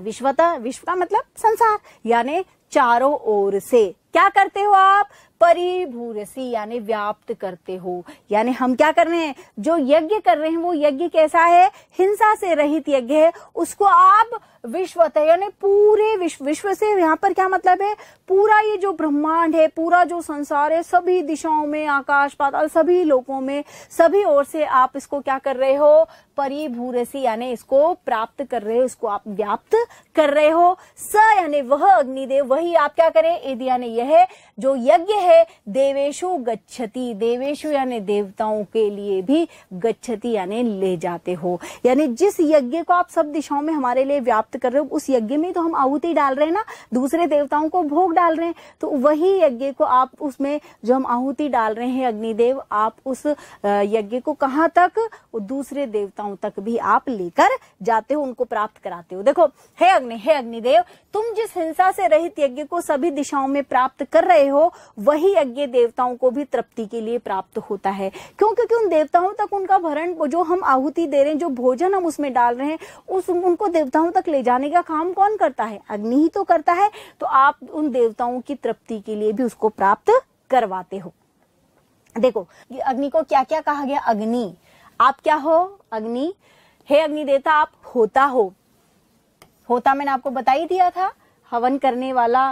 Speaker 1: विश्वत विश्व का मतलब संसार यानी चारों ओर से क्या करते हो आप परिभूरसी यानी व्याप्त करते हो यानी हम क्या कर रहे हैं जो यज्ञ कर रहे हैं वो यज्ञ कैसा है हिंसा से रहित यज्ञ है उसको आप है यानी पूरे विश्व विश्व से यहाँ पर क्या मतलब है पूरा ये जो ब्रह्मांड है पूरा जो संसार है सभी दिशाओं में आकाश पाताल सभी लोगों में सभी ओर से आप इसको क्या कर रहे हो परिभूरसी यानी इसको प्राप्त कर रहे हो इसको आप व्याप्त कर रहे हो स यानी वह अग्निदेव वही आप क्या करें ईद यानी यह जो यज्ञ है है देवेशु गच्छति देवेशु यानी देवताओं के लिए भी गच्छति यानी ले जाते हो यानी जिस यज्ञ को आप सब दिशाओं में हमारे लिए व्याप्त कर रहे हो उस यज्ञ में तो हम आहुति डाल रहे हैं ना दूसरे देवताओं को भोग डाल रहे हैं तो वही यज्ञ को आप उसमें जो हम आहुति डाल रहे हैं अग्निदेव आप उस यज्ञ को कहाँ तक दूसरे देवताओं तक भी आप लेकर जाते हो उनको प्राप्त कराते हो देखो हे अग्नि हे अग्निदेव तुम जिस हिंसा से रहित यज्ञ को सभी दिशाओं में प्राप्त कर रहे हो वही वही यज्ञ देवताओं को भी तृप्ति के लिए प्राप्त होता है क्यों क्योंकि उन देवताओं तक उनका भरण जो हम आहुति दे रहे हैं जो भोजन हम उसमें डाल रहे हैं उस उनको देवताओं तक ले जाने का काम कौन करता है अग्नि ही तो करता है तो आप उन देवताओं की तृप्ति के लिए भी उसको प्राप्त करवाते हो देखो अग्नि को क्या क्या कहा गया अग्नि आप क्या हो अग्नि हे अग्नि देवता आप होता हो होता मैंने आपको बता ही दिया था हवन करने वाला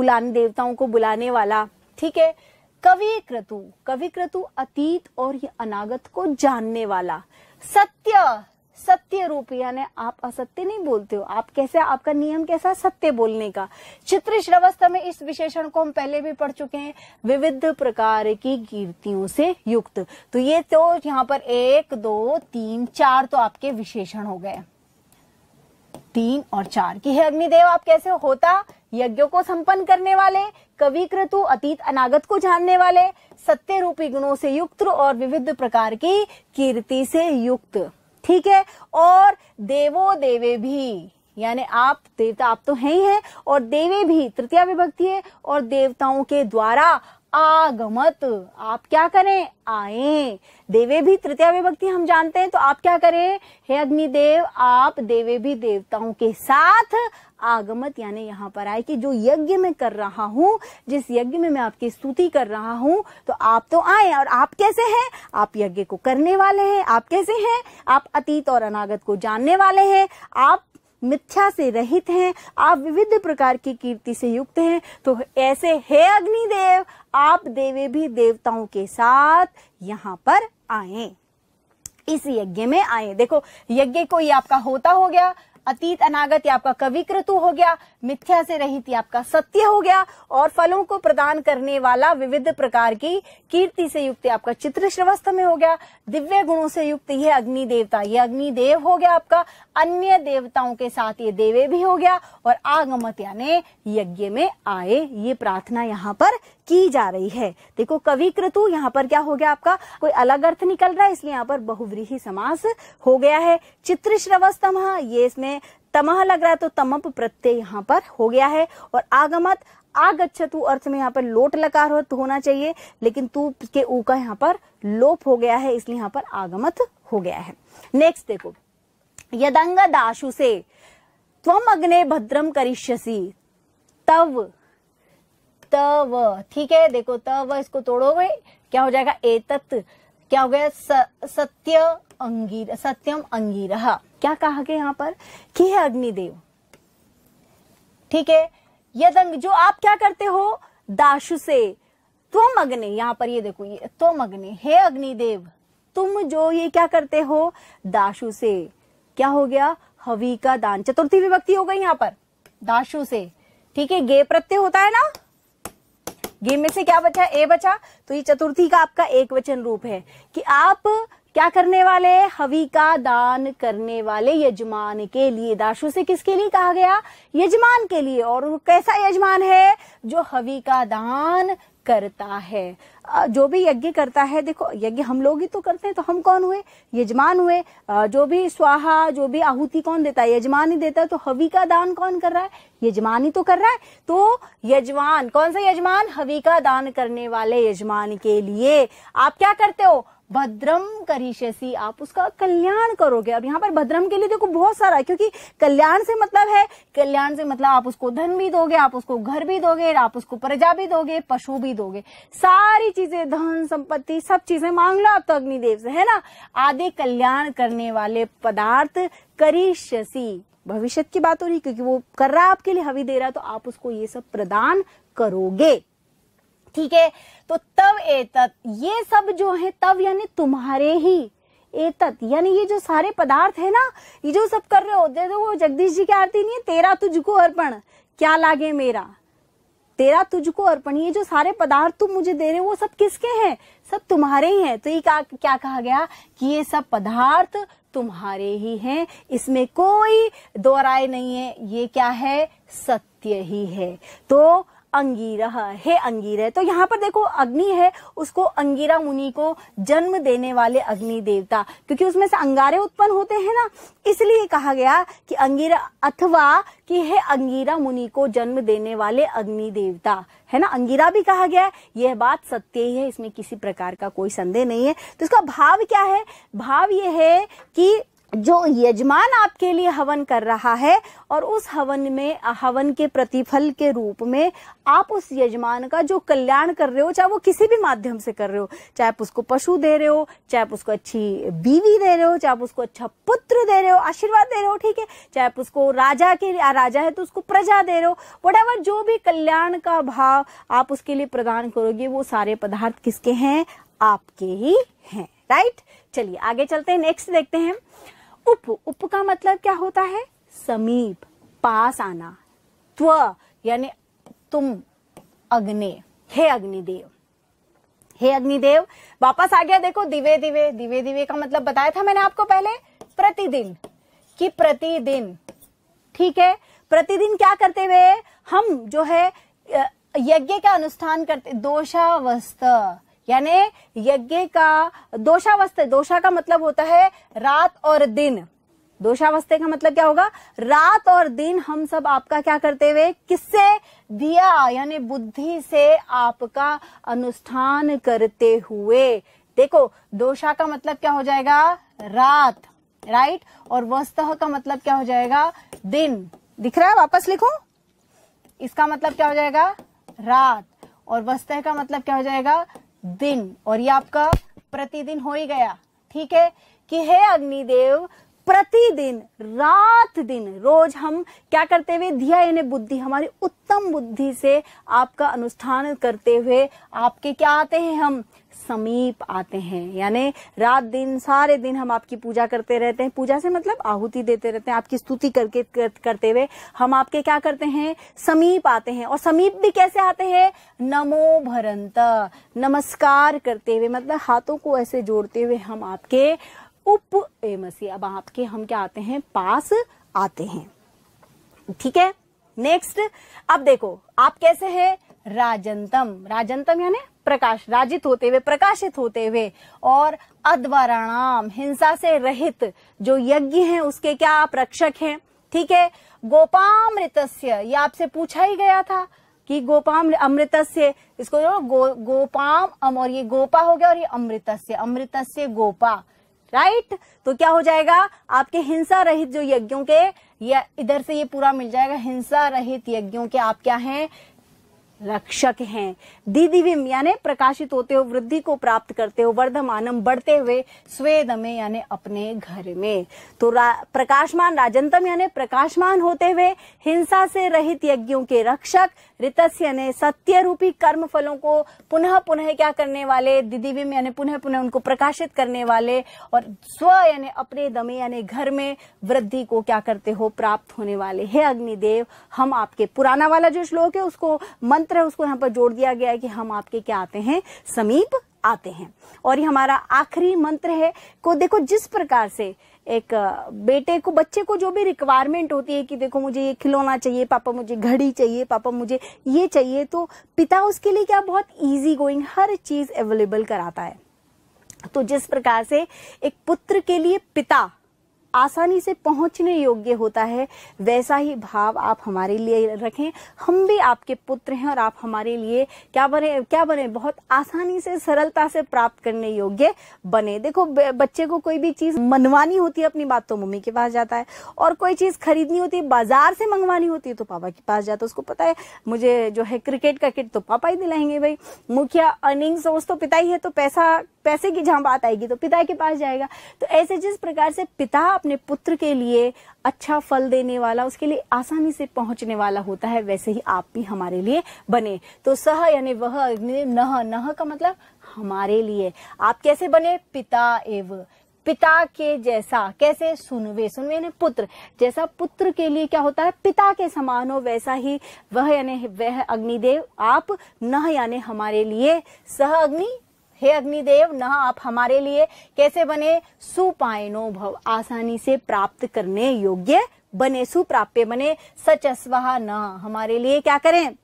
Speaker 1: बुलाने देवताओं को बुलाने वाला ठीक है कवि क्रतु कवि क्रतु अतीत और ये अनागत को जानने वाला सत्य सत्य रूप यानी आप असत्य नहीं बोलते हो आप कैसे आपका नियम कैसा सत्य बोलने का चित्र श्रवस्था में इस विशेषण को हम पहले भी पढ़ चुके हैं विविध प्रकार की कीर्तियों से युक्त तो ये तो यहाँ पर एक दो तीन चार तो आपके विशेषण हो गए तीन और चार की है अग्निदेव आप कैसे होता यज्ञों को संपन्न करने वाले कवि कृतु अतीत अनागत को जानने वाले सत्य रूपी गुणों से युक्त और विविध प्रकार की कीर्ति से युक्त ठीक है और देवो देवे भी यानी आप देवता आप तो हैं ही हैं और देवे भी तृतीय विभक्ति है और देवताओं के द्वारा आगमत आप क्या करें आए देवे भी तृतीय विभक्ति हम जानते हैं तो आप क्या करें हे अग्निदेव आप देवे भी देवताओं के साथ आगमत यानी यहाँ पर आए कि जो यज्ञ में कर रहा हूँ जिस यज्ञ में मैं आपकी स्तुति कर रहा हूँ तो आप तो आए और आप कैसे हैं आप यज्ञ को करने वाले हैं आप कैसे हैं आप अतीत और अनागत को जानने वाले हैं आप मिथ्या से रहित हैं आप विविध प्रकार की कीर्ति से युक्त हैं तो ऐसे हे अग्निदेव आप देवे भी देवताओं के साथ यहाँ पर आए इस यज्ञ में आए देखो यज्ञ को ये आपका होता हो गया अतीत अनागत या आपका कवि क्रतु हो गया मिथ्या से रहित आपका सत्य हो गया और फलों को प्रदान करने वाला विविध प्रकार की कीर्ति से युक्त आपका चित्र श्रवस्थ में हो गया दिव्य गुणों से युक्त यह अग्नि देवता ये अग्नि देव हो गया आपका अन्य देवताओं के साथ ये देवे भी हो गया और आगमत यानी यज्ञ में आए ये प्रार्थना यहाँ पर की जा रही है देखो कवि क्रतु यहाँ पर क्या हो गया आपका कोई अलग अर्थ निकल रहा है इसलिए यहाँ पर बहुव्रीही समास हो गया है चित्र श्रवस्तम ये इसमें तमह लग रहा है तो तमप प्रत्यय यहाँ पर हो गया है और आगमत आगछतु अर्थ में यहाँ पर लोट लकार हो, तो होना चाहिए लेकिन तू के ऊ का यहाँ पर लोप हो गया है इसलिए यहाँ पर आगमत हो गया है नेक्स्ट देखो यदंग दाशु से त्वम अग्ने भद्रम करिष्यसी तव तव ठीक है देखो तव इसको तोड़ोगे क्या हो जाएगा एतत क्या हो गया सत्य अंगीर सत्यम अंगीर क्या कहा गया यहाँ पर कि है अग्निदेव ठीक है अंग जो आप क्या करते हो दाशु से तुम अग्नि यहाँ पर ये देखो ये तुम अग्नि हे अग्निदेव तुम जो ये क्या करते हो दाशु से क्या हो गया हवी का दान चतुर्थी विभक्ति हो गई यहाँ पर दाशु से ठीक है गे प्रत्यय होता है ना गेम में से क्या बचा ए बचा तो ये चतुर्थी का आपका एक वचन रूप है कि आप क्या करने वाले हवि का दान करने वाले यजमान के लिए दाशु से किसके लिए कहा गया यजमान के लिए और कैसा यजमान है जो हवि का दान करता है जो भी यज्ञ करता है देखो यज्ञ हम लोग ही तो करते हैं तो हम कौन हुए यजमान हुए जो भी स्वाहा जो भी आहुति कौन देता है यजमान ही देता है तो हवी का दान कौन कर रहा है यजमान ही तो कर रहा है तो यजमान कौन सा यजमान हवी का दान करने वाले यजमान के लिए आप क्या करते हो भद्रम करीशेसी आप उसका कल्याण करोगे अब यहाँ पर भद्रम के लिए देखो बहुत सारा है क्योंकि कल्याण से मतलब है कल्याण से मतलब आप उसको धन भी दोगे आप उसको घर भी दोगे आप उसको प्रजा भी दोगे पशु भी दोगे सारी चीजें धन संपत्ति सब चीजें मांग लो आप तो अग्निदेव से है ना आदि कल्याण करने वाले पदार्थ करीशसी भविष्य की बात हो रही क्योंकि वो कर रहा है आपके लिए हवी दे रहा है तो आप उसको ये सब प्रदान करोगे ठीक है तो तब एतत ये सब जो है तब यानी तुम्हारे ही एतत यानी ये जो सारे पदार्थ है ना ये जो सब कर रहे होते तो वो जगदीश जी की आरती नहीं है तेरा तुझको अर्पण क्या लागे मेरा तेरा तुझको अर्पण ये जो सारे पदार्थ तुम मुझे दे रहे हो वो सब किसके हैं सब तुम्हारे ही हैं तो ये क्या क्या कहा गया कि ये सब पदार्थ तुम्हारे ही हैं इसमें कोई दो राय नहीं है ये क्या है सत्य ही है तो अंगीरा हे है तो यहाँ पर देखो अग्नि है उसको अंगीरा मुनि को जन्म देने वाले अग्नि देवता क्योंकि उसमें से अंगारे उत्पन्न होते हैं ना इसलिए कहा गया कि अंगीरा अथवा कि हे अंगीरा मुनि को जन्म देने वाले अग्नि देवता है ना अंगीरा भी कहा गया है यह बात सत्य ही है इसमें किसी प्रकार का कोई संदेह नहीं है तो इसका भाव क्या है भाव यह है कि जो यजमान आपके लिए हवन कर रहा है और उस हवन में हवन के प्रतिफल के रूप में आप उस यजमान का जो कल्याण कर रहे हो चाहे वो किसी भी माध्यम से कर रहे हो चाहे आप उसको पशु दे रहे हो चाहे आप उसको अच्छी बीवी दे रहे हो चाहे आप उसको अच्छा पुत्र दे रहे हो आशीर्वाद दे रहे हो ठीक है चाहे आप उसको राजा के राजा है तो उसको प्रजा दे रहे हो वट जो भी कल्याण का भाव आप उसके लिए प्रदान करोगे वो सारे पदार्थ किसके हैं आपके ही हैं राइट चलिए आगे चलते हैं नेक्स्ट देखते हैं उप उप का मतलब क्या होता है समीप पास आना त्व यानी तुम अग्नि हे अग्निदेव हे अग्निदेव वापस आ गया देखो दिवे दिवे दिवे दिवे का मतलब बताया था मैंने आपको पहले प्रतिदिन कि प्रतिदिन ठीक है प्रतिदिन क्या करते हुए हम जो है यज्ञ का अनुष्ठान करते दोषावस्था यानी यज्ञ का दोषावस्थ दोषा का मतलब होता है रात और दिन दोषावस्थे का मतलब क्या होगा रात और दिन हम सब आपका क्या करते हुए किससे दिया यानी बुद्धि से आपका अनुष्ठान करते हुए देखो दोषा का मतलब क्या हो जाएगा रात राइट और वस्तह का मतलब क्या हो जाएगा दिन दिख रहा है वापस लिखो इसका मतलब क्या हो जाएगा रात और वस्तह का मतलब क्या हो जाएगा दिन और ये आपका प्रतिदिन हो ही गया ठीक है कि हे अग्निदेव प्रतिदिन रात दिन रोज हम क्या करते हुए धिया यानी बुद्धि हमारी उत्तम बुद्धि से आपका अनुष्ठान करते हुए आपके क्या आते हैं हम समीप आते हैं यानी रात दिन सारे दिन हम आपकी पूजा करते रहते हैं पूजा से मतलब आहुति देते रहते हैं आपकी स्तुति करके कर, करते हुए हम आपके क्या करते हैं समीप आते हैं और समीप भी कैसे आते हैं नमो भरंत नमस्कार करते हुए मतलब हाथों को ऐसे जोड़ते हुए हम आपके उप ए मसीह अब आपके हम क्या आते हैं पास आते हैं ठीक है नेक्स्ट अब देखो आप कैसे हैं राजंतम राजंतम यानी प्रकाश राजित होते हुए प्रकाशित होते हुए और अद्वराणाम हिंसा से रहित जो यज्ञ हैं उसके क्या आप रक्षक हैं ठीक है गोपामृत ये आपसे पूछा ही गया था कि गोपाम अमृत इसको जो गो, गोपाम अम और ये गोपा हो गया और ये अमृतस्य अमृतस्य गोपा राइट तो क्या हो जाएगा आपके हिंसा रहित जो यज्ञों के या इधर से ये पूरा मिल जाएगा हिंसा रहित यज्ञों के आप क्या हैं रक्षक हैं दीदिविम यानी प्रकाशित होते हो वृद्धि को प्राप्त करते हो वर्धमानम बढ़ते हुए स्वेद में यानी अपने घर में तो रा, प्रकाशमान राजंतम यानी प्रकाशमान होते हुए हिंसा से रहित यज्ञों के रक्षक रितस्य ने सत्य रूपी कर्म फलों को पुनः पुनः क्या करने वाले दिदिविम यानी पुनः पुनः उनको प्रकाशित करने वाले और स्व यानी अपने दमे यानी घर में वृद्धि को क्या करते हो प्राप्त होने वाले हे अग्निदेव हम आपके पुराना वाला जो श्लोक है उसको मंत्र है उसको यहाँ पर जोड़ दिया गया है कि हम आपके क्या आते हैं समीप आते हैं और ये हमारा आखिरी मंत्र है को देखो जिस प्रकार से एक बेटे को बच्चे को जो भी रिक्वायरमेंट होती है कि देखो मुझे ये खिलौना चाहिए पापा मुझे घड़ी चाहिए पापा मुझे ये चाहिए तो पिता उसके लिए क्या बहुत ईजी गोइंग हर चीज अवेलेबल कराता है तो जिस प्रकार से एक पुत्र के लिए पिता आसानी से पहुंचने योग्य होता है वैसा ही भाव आप हमारे लिए रखें हम भी आपके पुत्र हैं और आप हमारे लिए क्या बने क्या बने बहुत आसानी से सरलता से प्राप्त करने योग्य बने देखो बच्चे को कोई भी चीज मनवानी होती है अपनी बात तो मम्मी के पास जाता है और कोई चीज खरीदनी होती है बाजार से मंगवानी होती है तो पापा के पास जाता है उसको पता है मुझे जो है क्रिकेट का किट तो पापा ही दिलाएंगे भाई मुखिया अर्निंग सोर्स तो पिता ही है तो पैसा पैसे की जहां बात आएगी तो पिता के पास जाएगा तो ऐसे जिस प्रकार से पिता अपने पुत्र के लिए अच्छा फल देने वाला उसके लिए आसानी से पहुंचने वाला होता है वैसे ही आप भी हमारे लिए बने तो सह यानी वह अग्नि नह नह का मतलब हमारे लिए आप कैसे बने पिता एव पिता के जैसा कैसे सुनवे सुनवे ने पुत्र जैसा पुत्र के लिए क्या होता है पिता के समान हो वैसा ही वह यानी वह अग्निदेव आप न यानी हमारे लिए सह अग्नि हे अग्निदेव न आप हमारे लिए कैसे बने सुपायनो भव आसानी से प्राप्त करने योग्य बने सुप्राप्य बने सच अस्वाहा न हमारे लिए क्या करें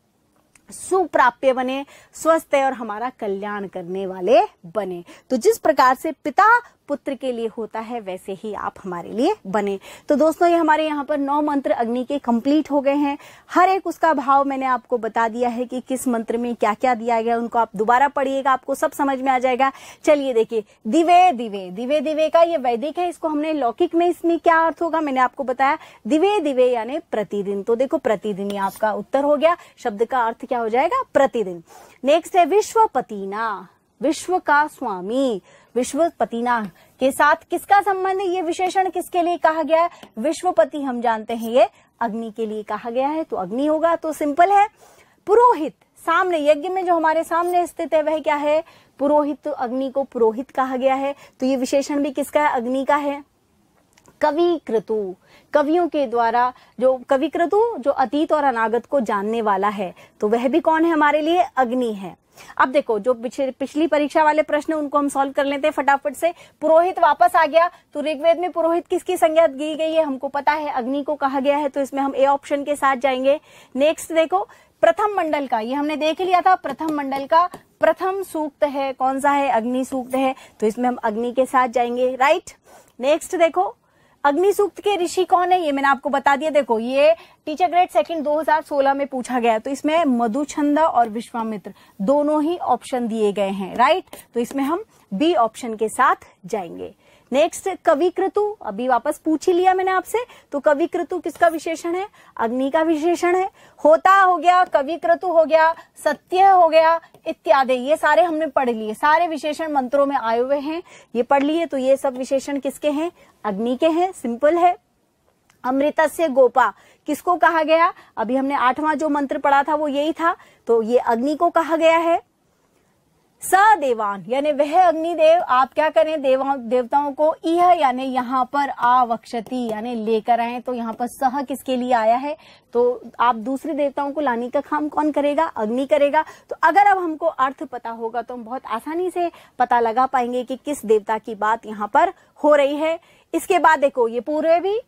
Speaker 1: सुप्राप्य बने स्वस्थ और हमारा कल्याण करने वाले बने तो जिस प्रकार से पिता पुत्र के लिए होता है वैसे ही आप हमारे लिए बने तो दोस्तों ये हमारे यहाँ पर नौ मंत्र अग्नि के कंप्लीट हो गए हैं हर एक उसका भाव मैंने आपको बता दिया है कि किस मंत्र में क्या क्या दिया गया उनको आप दोबारा पढ़िएगा आपको सब समझ में आ जाएगा चलिए देखिए दिवे दिवे दिवे दिवे का ये वैदिक है इसको हमने लौकिक में इसमें क्या अर्थ होगा मैंने आपको बताया दिवे दिवे यानी प्रतिदिन तो देखो प्रतिदिन ये आपका उत्तर हो गया शब्द का अर्थ क्या हो जाएगा प्रतिदिन नेक्स्ट है विश्वपतिना विश्व का स्वामी विश्वपतिना के साथ किसका संबंध ये विशेषण किसके लिए कहा गया है विश्वपति हम जानते हैं ये अग्नि के लिए कहा गया है तो अग्नि होगा तो सिंपल है पुरोहित सामने यज्ञ में जो हमारे सामने स्थित है वह क्या है पुरोहित अग्नि को पुरोहित कहा गया है तो ये विशेषण भी किसका है अग्नि का है कवि कृतु कवियों के द्वारा जो कवि कृतु जो अतीत और अनागत को जानने वाला है तो वह भी कौन है हमारे लिए अग्नि है अब देखो जो पिछली परीक्षा वाले प्रश्न उनको हम सॉल्व कर लेते हैं फटाफट से पुरोहित वापस आ गया तो ऋग्वेद में पुरोहित किसकी संज्ञा दी गई है हमको पता है अग्नि को कहा गया है तो इसमें हम ए ऑप्शन के साथ जाएंगे नेक्स्ट देखो प्रथम मंडल का ये हमने देख लिया था प्रथम मंडल का प्रथम सूक्त है कौन सा है अग्नि सूक्त है तो इसमें हम अग्नि के साथ जाएंगे राइट नेक्स्ट देखो अग्नि सूक्त के ऋषि कौन है ये मैंने आपको बता दिया देखो ये टीचर ग्रेड सेकंड 2016 में पूछा गया तो इसमें मधुचंदा और विश्वामित्र दोनों ही ऑप्शन दिए गए हैं राइट तो इसमें हम बी ऑप्शन के साथ जाएंगे नेक्स्ट कवि अभी वापस पूछ ही लिया मैंने आपसे तो कवि किसका विशेषण है अग्नि का विशेषण है होता हो गया कवि हो गया सत्य हो गया इत्यादि ये सारे हमने पढ़ लिए सारे विशेषण मंत्रों में आए हुए हैं ये पढ़ लिए तो ये सब विशेषण किसके हैं अग्नि के हैं सिंपल है अमृत से गोपा किसको कहा गया अभी हमने आठवां जो मंत्र पढ़ा था वो यही था तो ये अग्नि को कहा गया है स देवान यानी वह अग्निदेव आप क्या करें देवा देवताओं को यह यानी यहाँ पर आवक्षति यानी लेकर आए तो यहाँ पर सह किसके लिए आया है तो आप दूसरे देवताओं को लाने का काम कौन करेगा अग्नि करेगा तो अगर अब हमको अर्थ पता होगा तो हम बहुत आसानी से पता लगा पाएंगे कि किस देवता की बात यहाँ पर हो रही है इसके बाद देखो ये पूर्व भी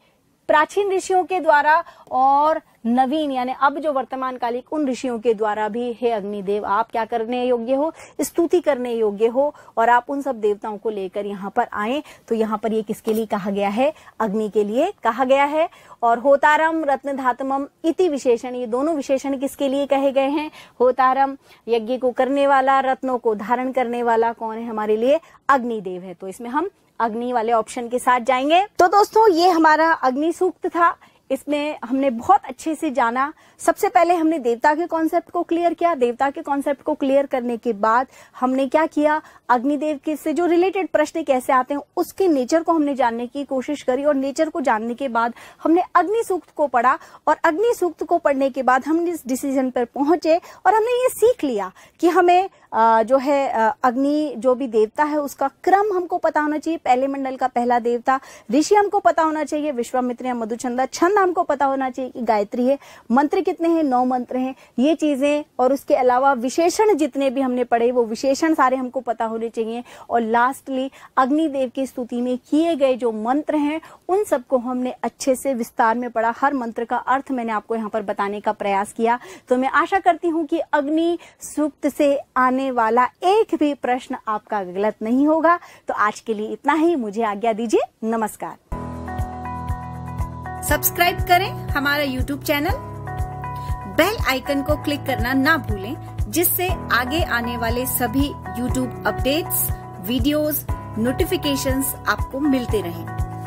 Speaker 1: प्राचीन ऋषियों के द्वारा और नवीन यानी अब जो वर्तमान कालिक उन ऋषियों के द्वारा भी हे अग्निदेव आप क्या करने योग्य हो स्तुति करने योग्य हो और आप उन सब देवताओं को लेकर यहाँ पर आए तो यहाँ पर ये किसके लिए कहा गया है अग्नि के लिए कहा गया है और होतारम रत्न धातमम इति विशेषण ये दोनों विशेषण किसके लिए कहे गए हैं होतारम यज्ञ को करने वाला रत्नों को धारण करने वाला कौन है हमारे लिए अग्निदेव है तो इसमें हम अग्नि वाले ऑप्शन के साथ जाएंगे तो दोस्तों ये हमारा अग्नि सूक्त था इसमें हमने बहुत अच्छे से जाना सबसे पहले हमने देवता के कॉन्सेप्ट को क्लियर किया देवता के कॉन्सेप्ट को क्लियर करने के बाद हमने क्या किया अग्निदेव के से जो रिलेटेड प्रश्न कैसे आते हैं उसके नेचर को हमने जानने की कोशिश करी और नेचर को जानने के बाद हमने अग्नि सूक्त को पढ़ा और अग्नि सूक्त को पढ़ने के बाद हम इस डिसीजन पर पहुंचे और हमने ये सीख लिया कि हमें जो है अग्नि जो भी देवता है उसका क्रम हमको पता होना चाहिए पहले मंडल का पहला देवता ऋषि हमको पता होना चाहिए विश्वामित्र या मधुचंदा छंद हमको पता होना चाहिए कि गायत्री है मंत्र कितने हैं नौ मंत्र हैं ये चीजें और उसके अलावा विशेषण जितने भी हमने पढ़े वो विशेषण सारे हमको पता होने चाहिए और लास्टली अग्निदेव की स्तुति में किए गए जो मंत्र हैं उन सबको हमने अच्छे से विस्तार में पढ़ा हर मंत्र का अर्थ मैंने आपको यहाँ पर बताने का प्रयास किया तो मैं आशा करती हूँ कि अग्नि सुप्त से आने आने वाला एक भी प्रश्न आपका गलत नहीं होगा तो आज के लिए इतना ही मुझे आज्ञा दीजिए नमस्कार सब्सक्राइब करें हमारा यूट्यूब चैनल बेल आइकन को क्लिक करना ना भूलें जिससे आगे आने वाले सभी यूट्यूब अपडेट्स वीडियोस नोटिफिकेशंस आपको मिलते रहें।